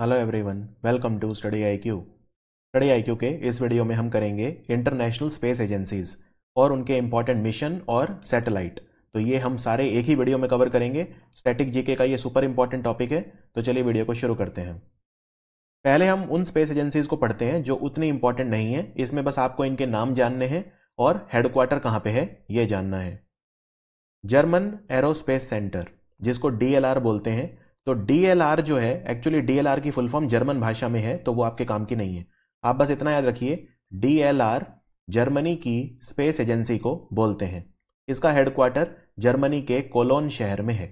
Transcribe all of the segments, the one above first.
hello everyone welcome to study IQ study IQ के इस video में हम करेंगे इंटरनेशनल स्पेस एजेंसीज और उनके इंपॉर्टेंट मिशन और सैटेलाइट तो ये हम सारे एक ही वीडियो में कवर करेंगे स्टैटिक जीके का ये सुपर इंपॉर्टेंट टॉपिक है तो चलिए वीडियो को शुरू करते हैं पहले हम उन स्पेस एजेंसीज को पढ़ते हैं जो उतनी इंपॉर्टेंट नहीं है इसमें बस आपको इनके नाम जानने हैं और हेडक्वार्टर कहाँ पे है ये जानना है जर्मन एरोस्पेस सेंटर जिसको डी बोलते हैं तो डीएलआर जो है एक्चुअली डीएलआर की फुल फॉर्म जर्मन भाषा में है तो वो आपके काम की नहीं है आप बस इतना याद रखिए डीएलआर जर्मनी की स्पेस एजेंसी को बोलते हैं इसका हेडक्वार्टर जर्मनी के कोलोन शहर में है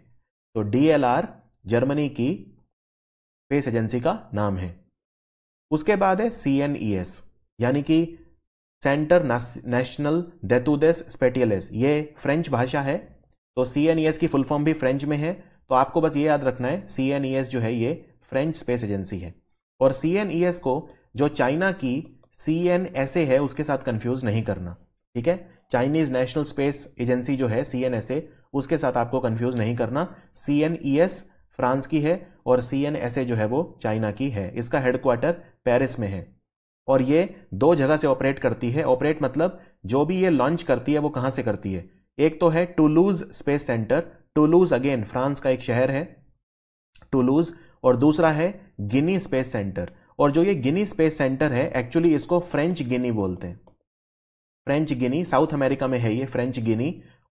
तो डीएलआर जर्मनी की स्पेस एजेंसी का नाम है उसके बाद है सी एन ई एस यानी कि सेंटर नेशनल देतुदेस स्पेटियलेस ये फ्रेंच भाषा है तो सी एन ई एस की फुल फॉर्म भी फ्रेंच में है तो आपको बस ये याद रखना है सी एन ई एस जो है ये फ्रेंच स्पेस एजेंसी है और सी एन ई एस को जो चाइना की सी एन एस ए है उसके साथ कन्फ्यूज नहीं करना ठीक है चाइनीज नेशनल स्पेस एजेंसी जो है सी एन एस ए उसके साथ आपको कन्फ्यूज नहीं करना C N E S France की है और सी एन एस ए जो है वो चाइना की है इसका हेडक्वार्टर पेरिस में है और ये दो जगह से ऑपरेट करती है ऑपरेट मतलब जो भी ये लॉन्च करती है वो कहाँ से करती है एक तो है Toulouse space centre Toulouse again France का एक शहर है टूलूज और दूसरा है गिनी स्पेस सेंटर और जो ये गिनी स्पेस सेंटर है एक्चुअली इसको फ्रेंच गिनी बोलते हैं फ्रेंच गिनी साउथ अमेरिका में है ये फ्रेंच गिनी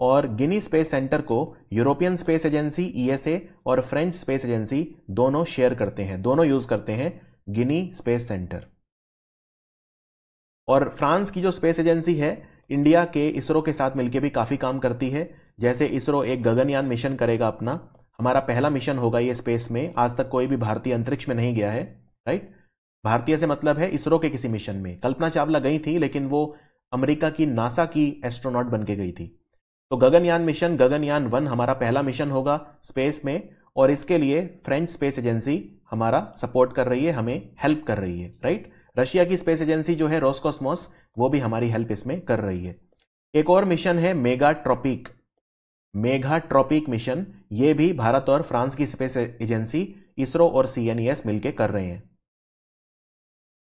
और गिनी स्पेस सेंटर को यूरोपियन स्पेस एजेंसी ईएसए और फ्रेंच स्पेस एजेंसी दोनों शेयर करते हैं दोनों यूज करते हैं गिनी स्पेस सेंटर और फ्रांस की जो स्पेस एजेंसी है इंडिया के इसरो के साथ मिलकर भी काफ़ी काम करती है जैसे इसरो एक गगनयान मिशन करेगा अपना हमारा पहला मिशन होगा ये स्पेस में आज तक कोई भी भारतीय अंतरिक्ष में नहीं गया है राइट भारतीय से मतलब है इसरो के किसी मिशन में कल्पना चावला गई थी लेकिन वो अमेरिका की नासा की एस्ट्रोनॉट बन के गई थी तो गगनयान मिशन गगनयान वन हमारा पहला मिशन होगा स्पेस में और इसके लिए फ्रेंच स्पेस एजेंसी हमारा सपोर्ट कर रही है हमें हेल्प कर रही है राइट रशिया की स्पेस एजेंसी जो है रोस्कोसमोस वो भी हमारी हेल्प इसमें कर रही है एक और मिशन है mega tropic Megha tropic mission ये भी भारत और फ्रांस की स्पेस एजेंसी इसरो और सीएनईएस e मिलकर कर रहे हैं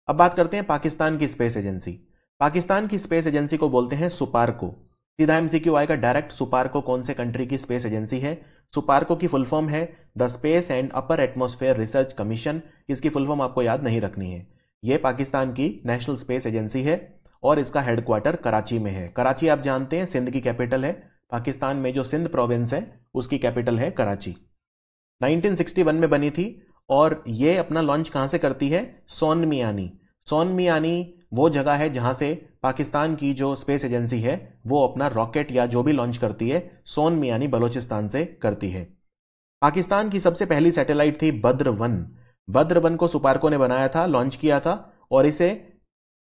अब बात करते हैं पाकिस्तान की स्पेस एजेंसी पाकिस्तान की स्पेस एजेंसी को बोलते हैं सुपारको सीधा एमसीक्यू आएगा डायरेक्ट सुपारको कौन से कंट्री की स्पेस एजेंसी है सुपारको की फुल फॉर्म है the space and upper atmosphere research commission इसकी फुल फॉर्म आपको याद नहीं रखनी है यह पाकिस्तान की नेशनल स्पेस एजेंसी है और इसका हेडक्वार्टर कराची में है कराची आप जानते हैं सिंध की कैपिटल है पाकिस्तान में जो सिंध प्रोविंस है उसकी कैपिटल है कराची 1961 में बनी थी और ये अपना लॉन्च कहाँ से करती है सोन मियानी सोन मियानी वो जगह है जहाँ से पाकिस्तान की जो स्पेस एजेंसी है वो अपना रॉकेट या जो भी लॉन्च करती है सोन मियानी बलोचिस्तान से करती है पाकिस्तान की सबसे पहली सैटेलाइट थी बद्र वन बद्र वन को सुपारको ने बनाया था लॉन्च किया था और इसे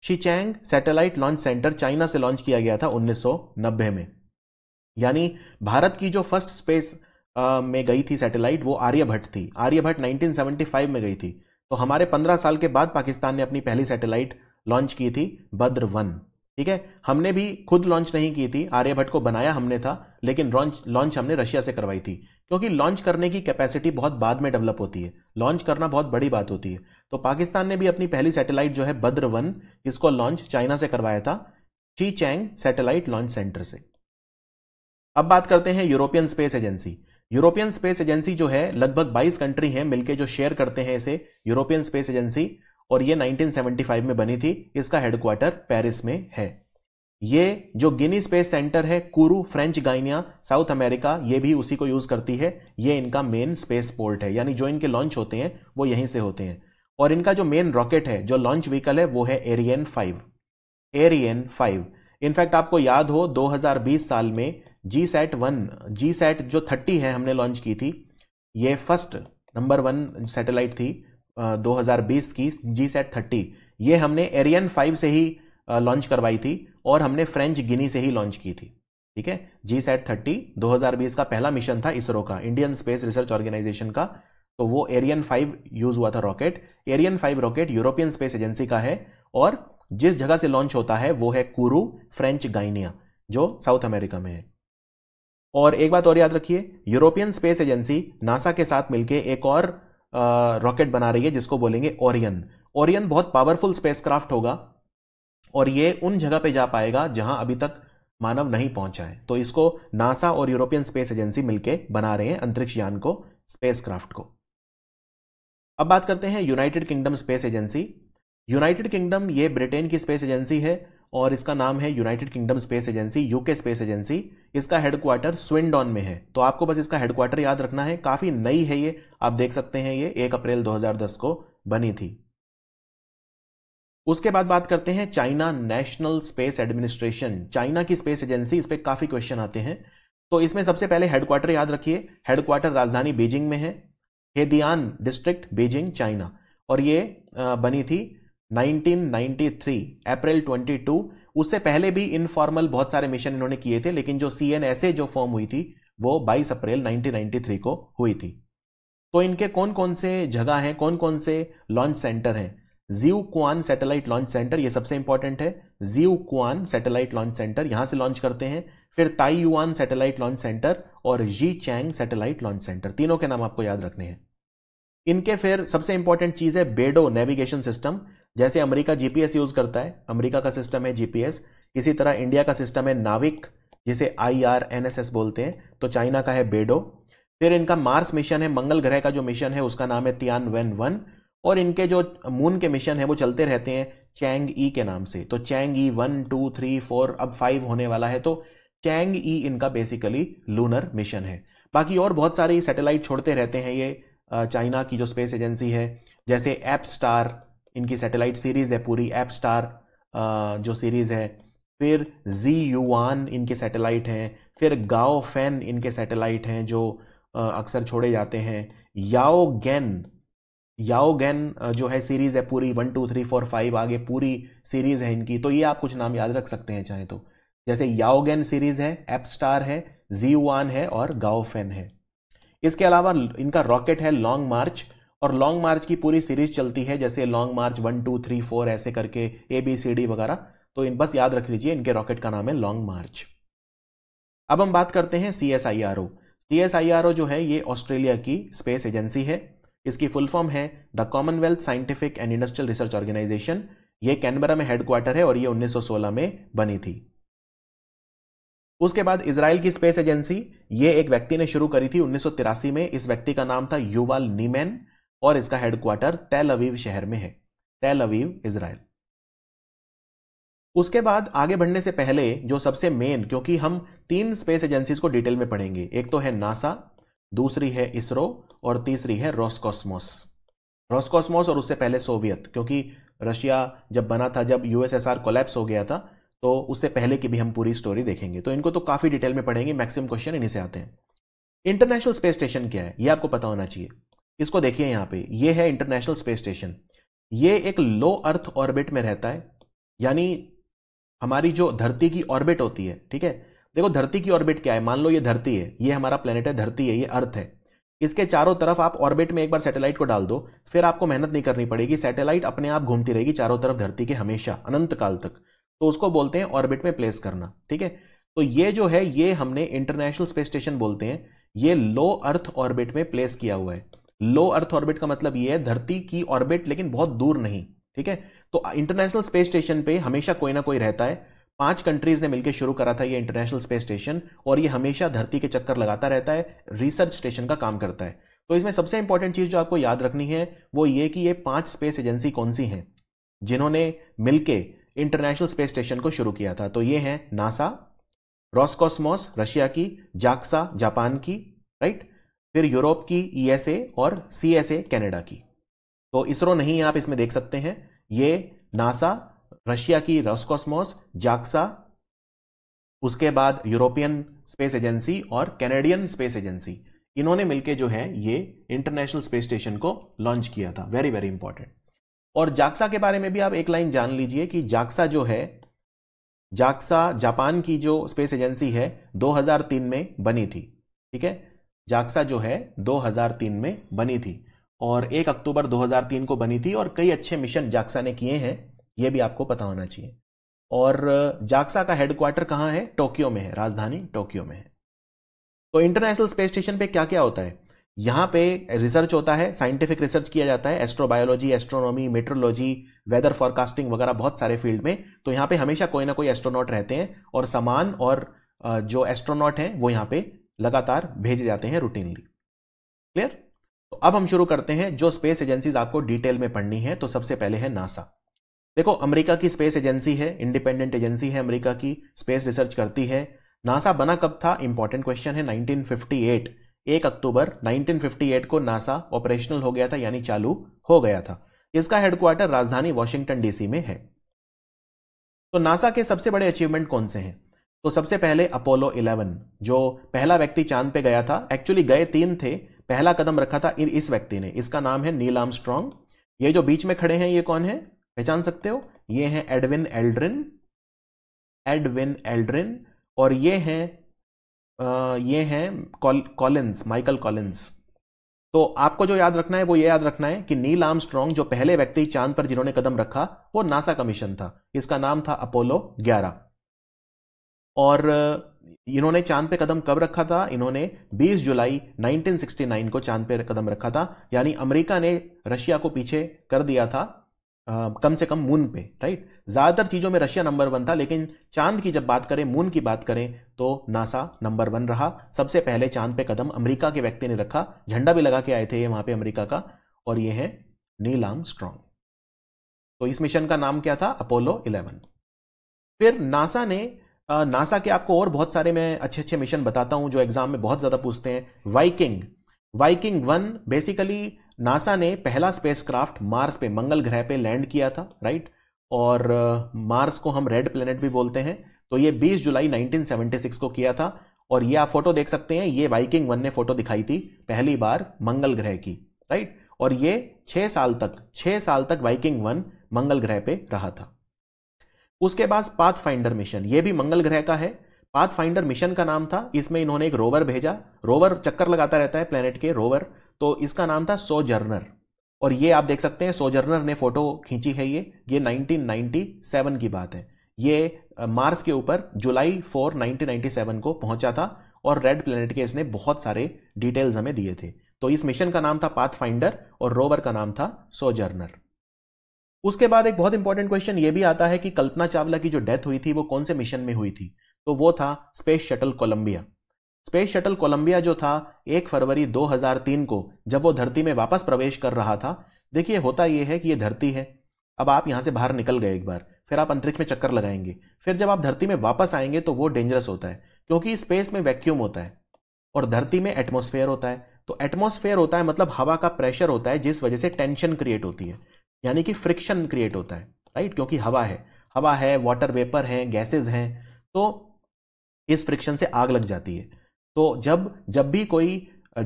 Xichang satellite launch centre China से लॉन्च किया गया था उन्नीस में यानी भारत की जो फर्स्ट स्पेस में गई थी सैटेलाइट वो आर्यभट्ट थी आर्यभट्ट 1975 में गई थी तो हमारे 15 साल के बाद पाकिस्तान ने अपनी पहली सैटेलाइट लॉन्च की थी बद्र वन ठीक है हमने भी खुद लॉन्च नहीं की थी आर्यभट्ट को बनाया हमने था लेकिन लॉन्च लॉन्च हमने रशिया से करवाई थी क्योंकि लॉन्च करने की कैपेसिटी बहुत बाद में डेवलप होती है लॉन्च करना बहुत बड़ी बात होती है तो पाकिस्तान ने भी अपनी पहली सैटेलाइट जो है बद्र वन इसको लॉन्च चाइना से करवाया था ची चैंग सैटेलाइट लॉन्च सेंटर से अब बात करते हैं European space agency European space agency जो है लगभग 22 कंट्री हैं मिलके जो शेयर करते हैं इसे यूरोपियन स्पेस एजेंसी और ये 1975 में बनी थी इसका हेडक्वार्टर पेरिस में है ये जो गिनी स्पेस सेंटर है कुरु फ्रेंच गाइनिया साउथ अमेरिका ये भी उसी को यूज करती है ये इनका मेन स्पेस पोर्ट है यानी जो इनके लॉन्च होते हैं वो यहीं से होते हैं और इनका जो मेन रॉकेट है जो लॉन्च व्हीकल है वो है Ariane five Ariane five in fact आपको याद हो 2020 साल में G sat one G sat जो थर्टी है हमने लॉन्च की थी ये फर्स्ट नंबर वन सैटेलाइट थी आ, 2020 की जी सेट थर्टी ये हमने एरियन फाइव से ही लॉन्च करवाई थी और हमने फ्रेंच गिनी से ही लॉन्च की थी ठीक है जी सेट थर्टी दो का पहला मिशन था इसरो का इंडियन स्पेस रिसर्च ऑर्गेनाइजेशन का तो वो एरियन फाइव यूज हुआ था rocket Ariane five rocket European space agency का है और जिस जगह से लॉन्च होता है वो है कुरू फ्रेंच गाइनिया जो साउथ अमेरिका में है और एक बात और याद रखिए यूरोपियन स्पेस एजेंसी नासा के साथ मिलकर एक और रॉकेट बना रही है जिसको बोलेंगे ओरियन ओरियन बहुत पावरफुल स्पेसक्राफ्ट होगा और ये उन जगह पे जा पाएगा जहां अभी तक मानव नहीं पहुंचा है तो इसको नासा और यूरोपियन स्पेस एजेंसी मिलकर बना रहे हैं अंतरिक्ष यान को स्पेसक्राफ्ट को अब बात करते हैं United Kingdom space agency United Kingdom ये ब्रिटेन की स्पेस एजेंसी है और इसका नाम है United Kingdom space agency UK space agency इसका हेडक्वार्टर स्विंडॉन में है तो आपको बस इसका हेडक्वार्टर याद रखना है काफ़ी नई है ये आप देख सकते हैं ये एक अप्रैल 2010 को बनी थी उसके बाद बात करते हैं China national space administration China की स्पेस एजेंसी इस पर काफ़ी क्वेश्चन आते हैं तो इसमें सबसे पहले हेडक्वार्टर याद रखिए हेडक्वार्टर राजधानी बीजिंग में है हेदियान डिस्ट्रिक्ट बीजिंग चाइना और ये बनी थी 1993 अप्रैल 22 उससे पहले भी इनफॉर्मल बहुत सारे मिशन इन्होंने किए थे लेकिन जो सी एन एस ए जो फॉर्म हुई थी वो 22 अप्रैल 1993 को हुई थी तो इनके कौन कौन से जगह हैं कौन कौन से लॉन्च सेंटर हैं जीव कुआन सैटेलाइट लॉन्च सेंटर ये सबसे इंपॉर्टेंट है जीव कुआन सैटेलाइट लॉन्च सेंटर यहां से लॉन्च करते हैं फिर ताई युआन सैटेलाइट लॉन्च सेंटर और Xichang satellite launch centre तीनों के नाम आपको याद रखने हैं इनके फिर सबसे इंपॉर्टेंट चीज है बेडो नेविगेशन सिस्टम जैसे अमेरिका जीपीएस यूज़ करता है अमेरिका का सिस्टम है जीपीएस इसी तरह इंडिया का सिस्टम है नाविक जिसे I R N S S बोलते हैं तो चाइना का है बेडो फिर इनका मार्स मिशन है मंगल ग्रह का जो मिशन है उसका नाम है तियान वेन वन और इनके जो मून के मिशन है वो चलते रहते हैं चैंग ई के नाम से तो Chang'e one two three four अब फाइव होने वाला है तो चैंग ई इनका बेसिकली लूनर मिशन है बाकी और बहुत सारे सैटेलाइट छोड़ते रहते हैं ये चाइना की जो स्पेस एजेंसी है जैसे एप स्टार इनकी सैटेलाइट सीरीज़ है पूरी एप स्टार जो सीरीज़ है फिर जी यूआन इनके सैटेलाइट हैं फिर गाओ फैन इनके सैटेलाइट हैं जो अक्सर छोड़े जाते हैं याओ गैन याओ गैन जो है सीरीज़ है पूरी one two three four five आगे पूरी सीरीज़ है इनकी तो ये आप कुछ नाम याद रख सकते हैं चाहे तो जैसे याओगेन सीरीज है एप स्टार है जी वन है और गाओ फैन है इसके अलावा इनका रॉकेट है लॉन्ग मार्च और लॉन्ग मार्च की पूरी सीरीज चलती है जैसे Long March one two three four ऐसे करके ए बी सी डी वगैरह तो इन बस याद रख लीजिए इनके रॉकेट का नाम है लॉन्ग मार्च अब हम बात करते हैं C S I R O C S I R O जो है ये ऑस्ट्रेलिया की स्पेस एजेंसी है इसकी फुल फॉर्म है the commonwealth scientific and industrial research organisation ये कैनबरा में हेडक्वार्टर है और ये 1916 में बनी थी उसके बाद इसराइल की स्पेस एजेंसी ये एक व्यक्ति ने शुरू करी थी उन्नीस में इस व्यक्ति का नाम था युवाल नीमैन और इसका हेडक्वार्टर तेल अवीव शहर में है तेल अवीव इसराइल उसके बाद आगे बढ़ने से पहले जो सबसे मेन क्योंकि हम तीन स्पेस एजेंसीज को डिटेल में पढ़ेंगे एक तो है नासा दूसरी है इसरो और तीसरी है रॉसकॉस्मोस रॉसकॉस्मोस और उससे पहले सोवियत क्योंकि रशिया जब बना था जब यूएसएसआर कोलैप्स हो गया था तो उससे पहले की भी हम पूरी स्टोरी देखेंगे तो इनको तो काफ़ी डिटेल में पढ़ेंगे मैक्सिमम क्वेश्चन इन्हीं से आते हैं इंटरनेशनल स्पेस स्टेशन क्या है ये आपको पता होना चाहिए इसको देखिए यहां पे ये है इंटरनेशनल स्पेस स्टेशन ये एक लो अर्थ ऑर्बिट में रहता है यानी हमारी जो धरती की ऑर्बिट होती है ठीक है देखो धरती की ऑर्बिट क्या है मान लो ये धरती है ये हमारा प्लेनेट है धरती है ये अर्थ है इसके चारों तरफ आप ऑर्बिट में एक बार सैटेलाइट को डाल दो फिर आपको मेहनत नहीं करनी पड़ेगी सैटेलाइट अपने आप घूमती रहेगी चारों तरफ धरती के हमेशा अनंत काल तक तो उसको बोलते हैं ऑर्बिट में प्लेस करना ठीक है तो ये जो है ये हमने इंटरनेशनल स्पेस स्टेशन बोलते हैं ये लो अर्थ ऑर्बिट में प्लेस किया हुआ है लो अर्थ ऑर्बिट का मतलब यह है धरती की ऑर्बिट लेकिन बहुत दूर नहीं ठीक है तो इंटरनेशनल स्पेस स्टेशन पे हमेशा कोई ना कोई रहता है पांच कंट्रीज ने मिलकर शुरू करा था ये इंटरनेशनल स्पेस स्टेशन और ये हमेशा धरती के चक्कर लगाता रहता है रिसर्च स्टेशन का काम करता है तो इसमें सबसे इंपॉर्टेंट चीज जो आपको याद रखनी है वो ये कि ये पांच स्पेस एजेंसी कौन सी हैं जिन्होंने मिलकर इंटरनेशनल स्पेस स्टेशन को शुरू किया था तो ये है नासा रॉस्कोसमोस रशिया की जाक्सा जापान की राइट फिर यूरोप की ईएसए e और सीएसए कनाडा की तो इसरो नहीं आप इसमें देख सकते हैं ये नासा रशिया की रॉस्कॉस्मोस जाक्सा उसके बाद यूरोपियन स्पेस एजेंसी और कैनेडियन स्पेस एजेंसी इन्होंने मिलके जो है ये इंटरनेशनल स्पेस स्टेशन को लॉन्च किया था वेरी वेरी इंपॉर्टेंट और जाक्सा के बारे में भी आप एक लाइन जान लीजिए कि जाक्सा जो है जाक्सा जापान की जो स्पेस एजेंसी है 2003 में बनी थी ठीक है जाक्सा जो है 2003 में बनी थी और 1 अक्टूबर 2003 को बनी थी और कई अच्छे मिशन जाक्सा ने किए हैं ये भी आपको पता होना चाहिए और जाक्सा का हेडक्वार्टर कहाँ है टोक्यो में है राजधानी टोक्यो में है तो इंटरनेशनल स्पेस स्टेशन पे क्या क्या होता है यहाँ पे रिसर्च होता है साइंटिफिक रिसर्च किया जाता है astrobiology astronomy metrology weather forecasting वगैरह बहुत सारे फील्ड में तो यहाँ पे हमेशा कोई ना कोई एस्ट्रोनॉट रहते हैं और समान और जो एस्ट्रोनॉट हैं वो यहाँ पे लगातार भेजे जाते हैं रूटीनली क्लियर तो अब हम शुरू करते हैं जो स्पेस एजेंसीज आपको डिटेल में पढ़नी है तो सबसे पहले है नासा देखो अमेरिका की स्पेस एजेंसी है इंडिपेंडेंट एजेंसी है अमेरिका की स्पेस रिसर्च करती है नासा बना कब था इंपॉर्टेंट क्वेश्चन है 1958 एक अक्टूबर 1958 को नासा ऑपरेशनल हो गया था यानी चालू हो गया था इसका हेडक्वार्टर राजधानी वॉशिंगटन डीसी में है तो नासा के सबसे बड़े अचीवमेंट कौन से हैं तो सबसे पहले अपोलो 11 जो पहला व्यक्ति चांद पे गया था एक्चुअली गए तीन थे पहला कदम रखा था इस व्यक्ति ने इसका नाम है नील स्ट्रॉन्ग ये जो बीच में खड़े हैं ये कौन है पहचान सकते हो ये हैं एडविन एल्ड्रिन एडविन एल्ड्रिन और ये हैं ये हैं कॉलिन्स माइकल कॉलिन्स तो आपको जो याद रखना है वो ये याद रखना है कि नील स्ट्रॉन्ग जो पहले व्यक्ति चांद पर जिन्होंने कदम रखा वो नासा कमीशन था इसका नाम था अपोलो और इन्होंने चांद पे कदम कब रखा था इन्होंने 20 जुलाई 1969 को चांद पे कदम रखा था यानी अमेरिका ने रशिया को पीछे कर दिया था आ, कम से कम मून पे राइट ज़्यादातर चीज़ों में रशिया नंबर वन था लेकिन चांद की जब बात करें मून की बात करें तो नासा नंबर वन रहा सबसे पहले चांद पे कदम अमेरिका के व्यक्ति ने रखा झंडा भी लगा के आए थे ये वहां पे अमेरिका का और ये है नीलाम स्ट्रांग स्ट्रॉन्ग तो इस मिशन का नाम क्या था अपोलो इलेवन फिर नासा ने नासा के आपको और बहुत सारे मैं अच्छे अच्छे मिशन बताता हूं जो एग्जाम में बहुत ज़्यादा पूछते हैं Viking Viking one basically NASA ने पहला स्पेसक्राफ्ट मार्स पे मंगल ग्रह पे लैंड किया था राइट और मार्स को हम रेड प्लेनेट भी बोलते हैं तो ये 20 जुलाई 1976 को किया था और ये आप फोटो देख सकते हैं ये वाइकिंग वन ने फोटो दिखाई थी पहली बार मंगल ग्रह की राइट और ये छह साल तक छह साल तक वाइकिंग वन मंगल ग्रह पे रहा था उसके बाद पाथ फाइंडर मिशन ये भी मंगल ग्रह का है पाथ फाइंडर मिशन का नाम था इसमें इन्होंने एक रोवर भेजा रोवर चक्कर लगाता रहता है प्लेनेट के रोवर तो इसका नाम था सोजर्नर और ये आप देख सकते हैं सोजर्नर ने फोटो खींची है ये ये 1997 की बात है ये मार्स के ऊपर जुलाई 4 1997 को पहुंचा था और रेड प्लेनेट के इसने बहुत सारे डिटेल्स हमें दिए थे तो इस मिशन का नाम था पाथ फाइंडर और रोवर का नाम था सोजर्नर उसके बाद एक बहुत इंपॉर्टेंट क्वेश्चन ये भी आता है कि कल्पना चावला की जो डेथ हुई थी वो कौन से मिशन में हुई थी तो वो था space shuttle Columbia space shuttle Columbia जो था एक फरवरी 2003 को जब वो धरती में वापस प्रवेश कर रहा था देखिए होता ये है कि ये धरती है अब आप यहाँ से बाहर निकल गए एक बार फिर आप अंतरिक्ष में चक्कर लगाएंगे फिर जब आप धरती में वापस आएंगे तो वो डेंजरस होता है क्योंकि स्पेस में वैक्यूम होता है और धरती में एटमोस्फेयर होता है तो एटमोस्फेयर होता है मतलब हवा का प्रेशर होता है जिस वजह से टेंशन क्रिएट होती है यानी कि फ्रिक्शन क्रिएट होता है राइट क्योंकि हवा है हवा है वाटर वेपर है गैसेज हैं तो इस फ्रिक्शन से आग लग जाती है तो जब जब भी कोई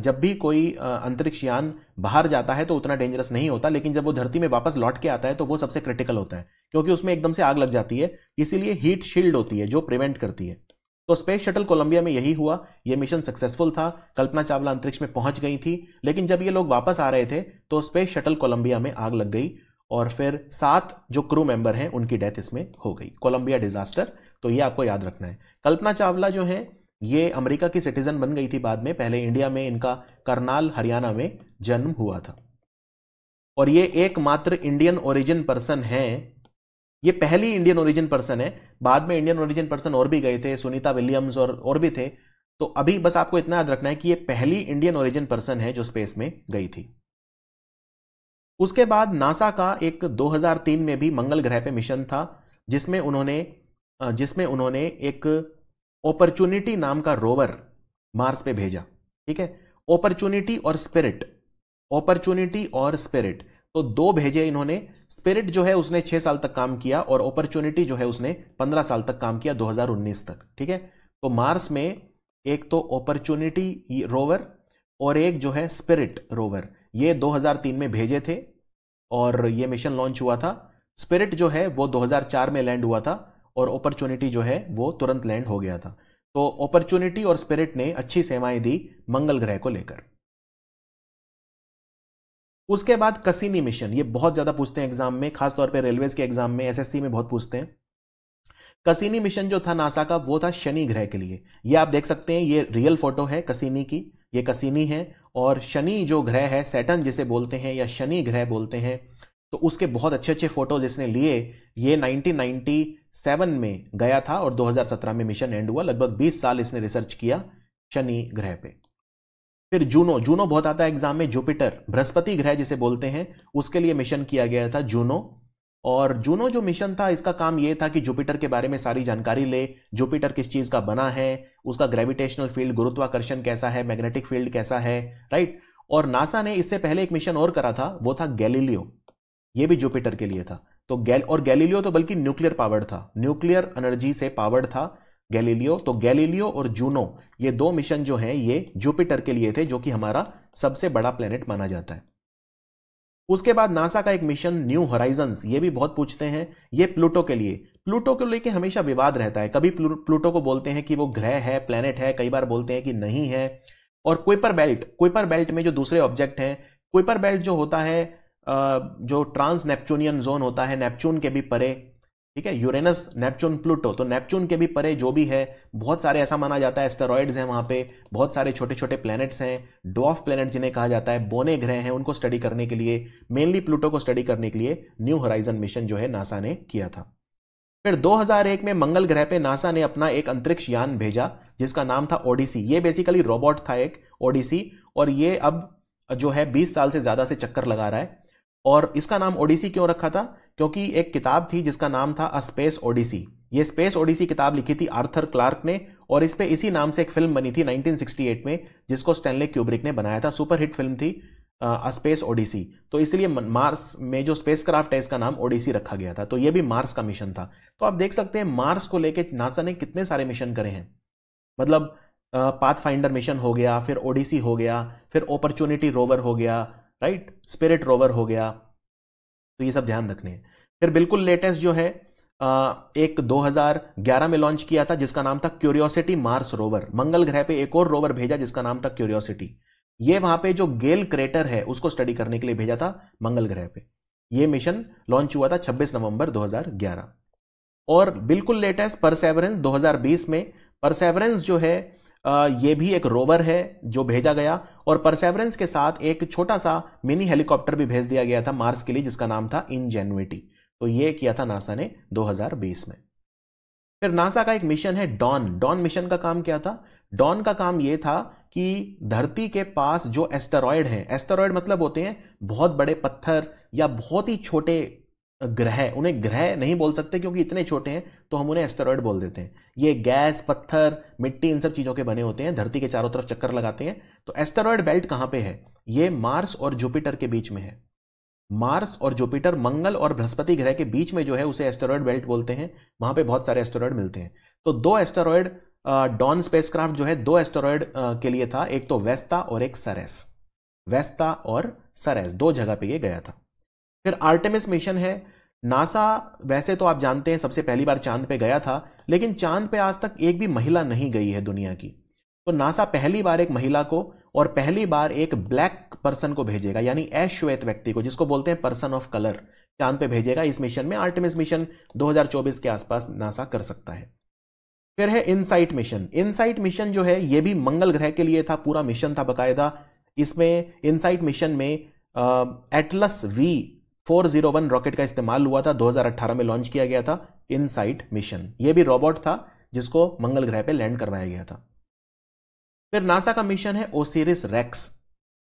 जब भी कोई अंतरिक्ष यान बाहर जाता है तो उतना डेंजरस नहीं होता लेकिन जब वो धरती में वापस लौट के आता है तो वो सबसे क्रिटिकल होता है क्योंकि उसमें एकदम से आग लग जाती है इसीलिए हीट शील्ड होती है जो प्रिवेंट करती है तो स्पेस शटल कोलंबिया में यही हुआ ये मिशन सक्सेसफुल था कल्पना चावला अंतरिक्ष में पहुंच गई थी लेकिन जब ये लोग वापस आ रहे थे तो स्पेस शटल कोलंबिया में आग लग गई और फिर सात जो क्रू मेंबर हैं उनकी डेथ इसमें हो गई कोलंबिया डिजास्टर तो ये आपको याद रखना है कल्पना चावला जो है ये अमेरिका की सिटीजन बन गई थी बाद में पहले इंडिया में इनका करनाल हरियाणा में जन्म हुआ था और ये एकमात्र इंडियन ओरिजिन पर्सन है ये पहली इंडियन ओरिजिन पर्सन है बाद में इंडियन ओरिजिन पर्सन और भी गए थे सुनीता विलियम्स और और भी थे तो अभी बस आपको इतना याद रखना है कि ये पहली इंडियन ओरिजिन पर्सन है जो स्पेस में गई थी उसके बाद नासा का एक 2003 में भी मंगल ग्रह पे मिशन था जिसमें उन्होंने जिसमें उन्होंने एक ओपरचुनिटी नाम का रोवर मार्स पे भेजा ठीक है ओपरचुनिटी और स्पिरिट ऑपरचुनिटी और स्पिरिट तो दो भेजे इन्होंने स्पिरिट जो है उसने छह साल तक काम किया और ऑपरचुनिटी जो है उसने पंद्रह साल तक काम किया 2019 तक ठीक है तो मार्स में एक तो ऑपरचुनिटी रोवर और एक जो है स्पिरिट रोवर ये 2003 में भेजे थे और ये मिशन लॉन्च हुआ था स्पिरिट जो है वो 2004 में लैंड हुआ था और अपॉर्चुनिटी जो है वो तुरंत लैंड हो गया था तो अपॉर्चुनिटी और स्पिरिट ने अच्छी सेवाएं दी मंगल ग्रह को लेकर उसके बाद कसीनी मिशन ये बहुत ज्यादा पूछते हैं एग्जाम में खासतौर पर रेलवेज के एग्जाम में एसएससी में बहुत पूछते हैं कसीनी मिशन जो था नासा का वो था शनि ग्रह के लिए ये आप देख सकते हैं ये रियल फोटो है कसीनी की ये कसीनी है और शनि जो ग्रह है सैटन जिसे बोलते हैं या शनि ग्रह बोलते हैं तो उसके बहुत अच्छे अच्छे फोटोज इसने लिए ये 1997 में गया था और 2017 में मिशन एंड हुआ लगभग 20 साल इसने रिसर्च किया शनि ग्रह पे फिर जूनो जूनो बहुत आता है एग्जाम में जुपिटर बृहस्पति ग्रह जिसे बोलते हैं उसके लिए मिशन किया गया था जूनो और जूनो जो मिशन था इसका काम यह था कि जुपिटर के बारे में सारी जानकारी ले जुपिटर किस चीज़ का बना है उसका ग्रेविटेशनल फील्ड गुरुत्वाकर्षण कैसा है मैग्नेटिक फील्ड कैसा है राइट और नासा ने इससे पहले एक मिशन और करा था वो था गैलीलियो ये भी जुपिटर के लिए था तो गैल और गैलीलियो तो बल्कि न्यूक्लियर पावर्ड था न्यूक्लियर एनर्जी से पावर्ड था गैलीलियो तो गैलीलियो और जूनो ये दो मिशन जो है ये जुपिटर के लिए थे जो कि हमारा सबसे बड़ा प्लेनेट माना जाता है उसके बाद नासा का एक मिशन न्यू होराइजन्स ये भी बहुत पूछते हैं ये प्लूटो के लिए प्लूटो को लेके हमेशा विवाद रहता है कभी प्लूटो को बोलते हैं कि वो ग्रह है प्लेनेट है कई बार बोलते हैं कि नहीं है और क्विपर बेल्ट क्विपर बेल्ट में जो दूसरे ऑब्जेक्ट हैं क्विपर बेल्ट जो होता है जो ट्रांस नेपचूनियन जोन होता है नेपचून के भी परे ठीक है यूरेनस नेपच्यून प्लूटो तो नेपच्यून के भी परे जो भी है बहुत सारे ऐसा माना जाता है स्टेरॉइड्स हैं वहां पे बहुत सारे छोटे छोटे प्लैनेट्स हैं डॉफ प्लैनेट जिन्हें कहा जाता है बोने ग्रह हैं उनको स्टडी करने के लिए मेनली प्लूटो को स्टडी करने के लिए न्यू होराइजन मिशन जो है नासा ने किया था फिर 2001 में मंगल ग्रह पे नासा ने अपना एक अंतरिक्ष यान भेजा जिसका नाम था ओडिसी ये बेसिकली रोबोट था एक ओडिसी और ये अब जो है 20 साल से ज़्यादा से चक्कर लगा रहा है और इसका नाम ओडिसी क्यों रखा था क्योंकि एक किताब थी जिसका नाम था अ स्पेस ओडिसी ये स्पेस ओडिसी किताब लिखी थी आर्थर क्लार्क ने और इस पे इसी नाम से एक फिल्म बनी थी 1968 में जिसको स्टैनले क्यूब्रिक ने बनाया था सुपरहिट फिल्म थी अ स्पेस ओडिसी तो इसलिए मार्स में जो स्पेस क्राफ्ट है इसका नाम ओडिसी रखा गया था तो ये भी मार्स का मिशन था तो आप देख सकते हैं मार्स को लेकर नासा ने कितने सारे मिशन करे हैं मतलब पाथ फाइंडर मिशन हो गया फिर ओडिसी हो गया फिर ओपरचुनिटी रोवर हो गया राइट स्पिरिट रोवर हो गया तो ये सब ध्यान रखने हैं फिर बिल्कुल लेटेस्ट जो है एक 2011 में लॉन्च किया था जिसका नाम था क्यूरियोसिटी मार्स रोवर मंगल ग्रह पे एक और रोवर भेजा जिसका नाम था क्यूरियोसिटी ये वहां पे जो गेल क्रेटर है उसको स्टडी करने के लिए भेजा था मंगल ग्रह पे ये मिशन लॉन्च हुआ था 26 नवंबर 2011 और बिल्कुल लेटेस्ट परसेवरेंस 2020 में परसेवरेंस जो है ये भी एक रोवर है जो भेजा गया और परसेवरेंस के साथ एक छोटा सा मिनी हेलीकॉप्टर भी भेज दिया गया था मार्स के लिए जिसका नाम था इनजेन्युटी तो ये किया था नासा ने 2020 में फिर नासा का एक मिशन है डॉन डॉन मिशन का काम क्या था डॉन का काम यह था कि धरती के पास जो एस्टेरॉयड है एस्टेरॉयड मतलब होते हैं बहुत बड़े पत्थर या बहुत ही छोटे ग्रह उन्हें ग्रह नहीं बोल सकते क्योंकि इतने छोटे हैं तो हम उन्हें एस्टेरॉयड बोल देते हैं ये गैस पत्थर मिट्टी इन सब चीज़ों के बने होते हैं धरती के चारों तरफ चक्कर लगाते हैं तो एस्टेरॉयड बेल्ट कहाँ पे है ये मार्स और जुपिटर के बीच में है मार्स और जुपिटर मंगल और बृहस्पति ग्रह के बीच में जो है उसे एस्टेरॉयड बेल्ट बोलते हैं वहां पे बहुत सारे एस्टेरॉयड मिलते हैं तो दो एस्टेरॉयड डॉन स्पेसक्राफ्ट जो है दो एस्टेरॉयड के लिए था एक तो वेस्ता और एक सरेस वेस्ता और सरेस दो जगह पे ये गया था फिर आर्टेमिस मिशन है नासा वैसे तो आप जानते हैं सबसे पहली बार चांद पे गया था लेकिन चांद पे आज तक एक भी महिला नहीं गई है दुनिया की तो नासा पहली बार एक महिला को और पहली बार एक ब्लैक पर्सन को भेजेगा यानी अश्वेत व्यक्ति को जिसको बोलते हैं पर्सन ऑफ कलर चांद पे भेजेगा इस मिशन में आर्टेमिस मिशन 2024 के आसपास नासा कर सकता है फिर है इनसाइट मिशन इनसाइट मिशन जो है यह भी मंगल ग्रह के लिए था पूरा मिशन था बाकायदा इसमें इनसाइट मिशन में एटलस वी 401 रॉकेट का इस्तेमाल हुआ था 2018 में लॉन्च किया गया था इनसाइट मिशन यह भी रॉबोट था जिसको मंगल ग्रह पे लैंड करवाया गया था फिर नासा का मिशन है ओसीरिस रैक्स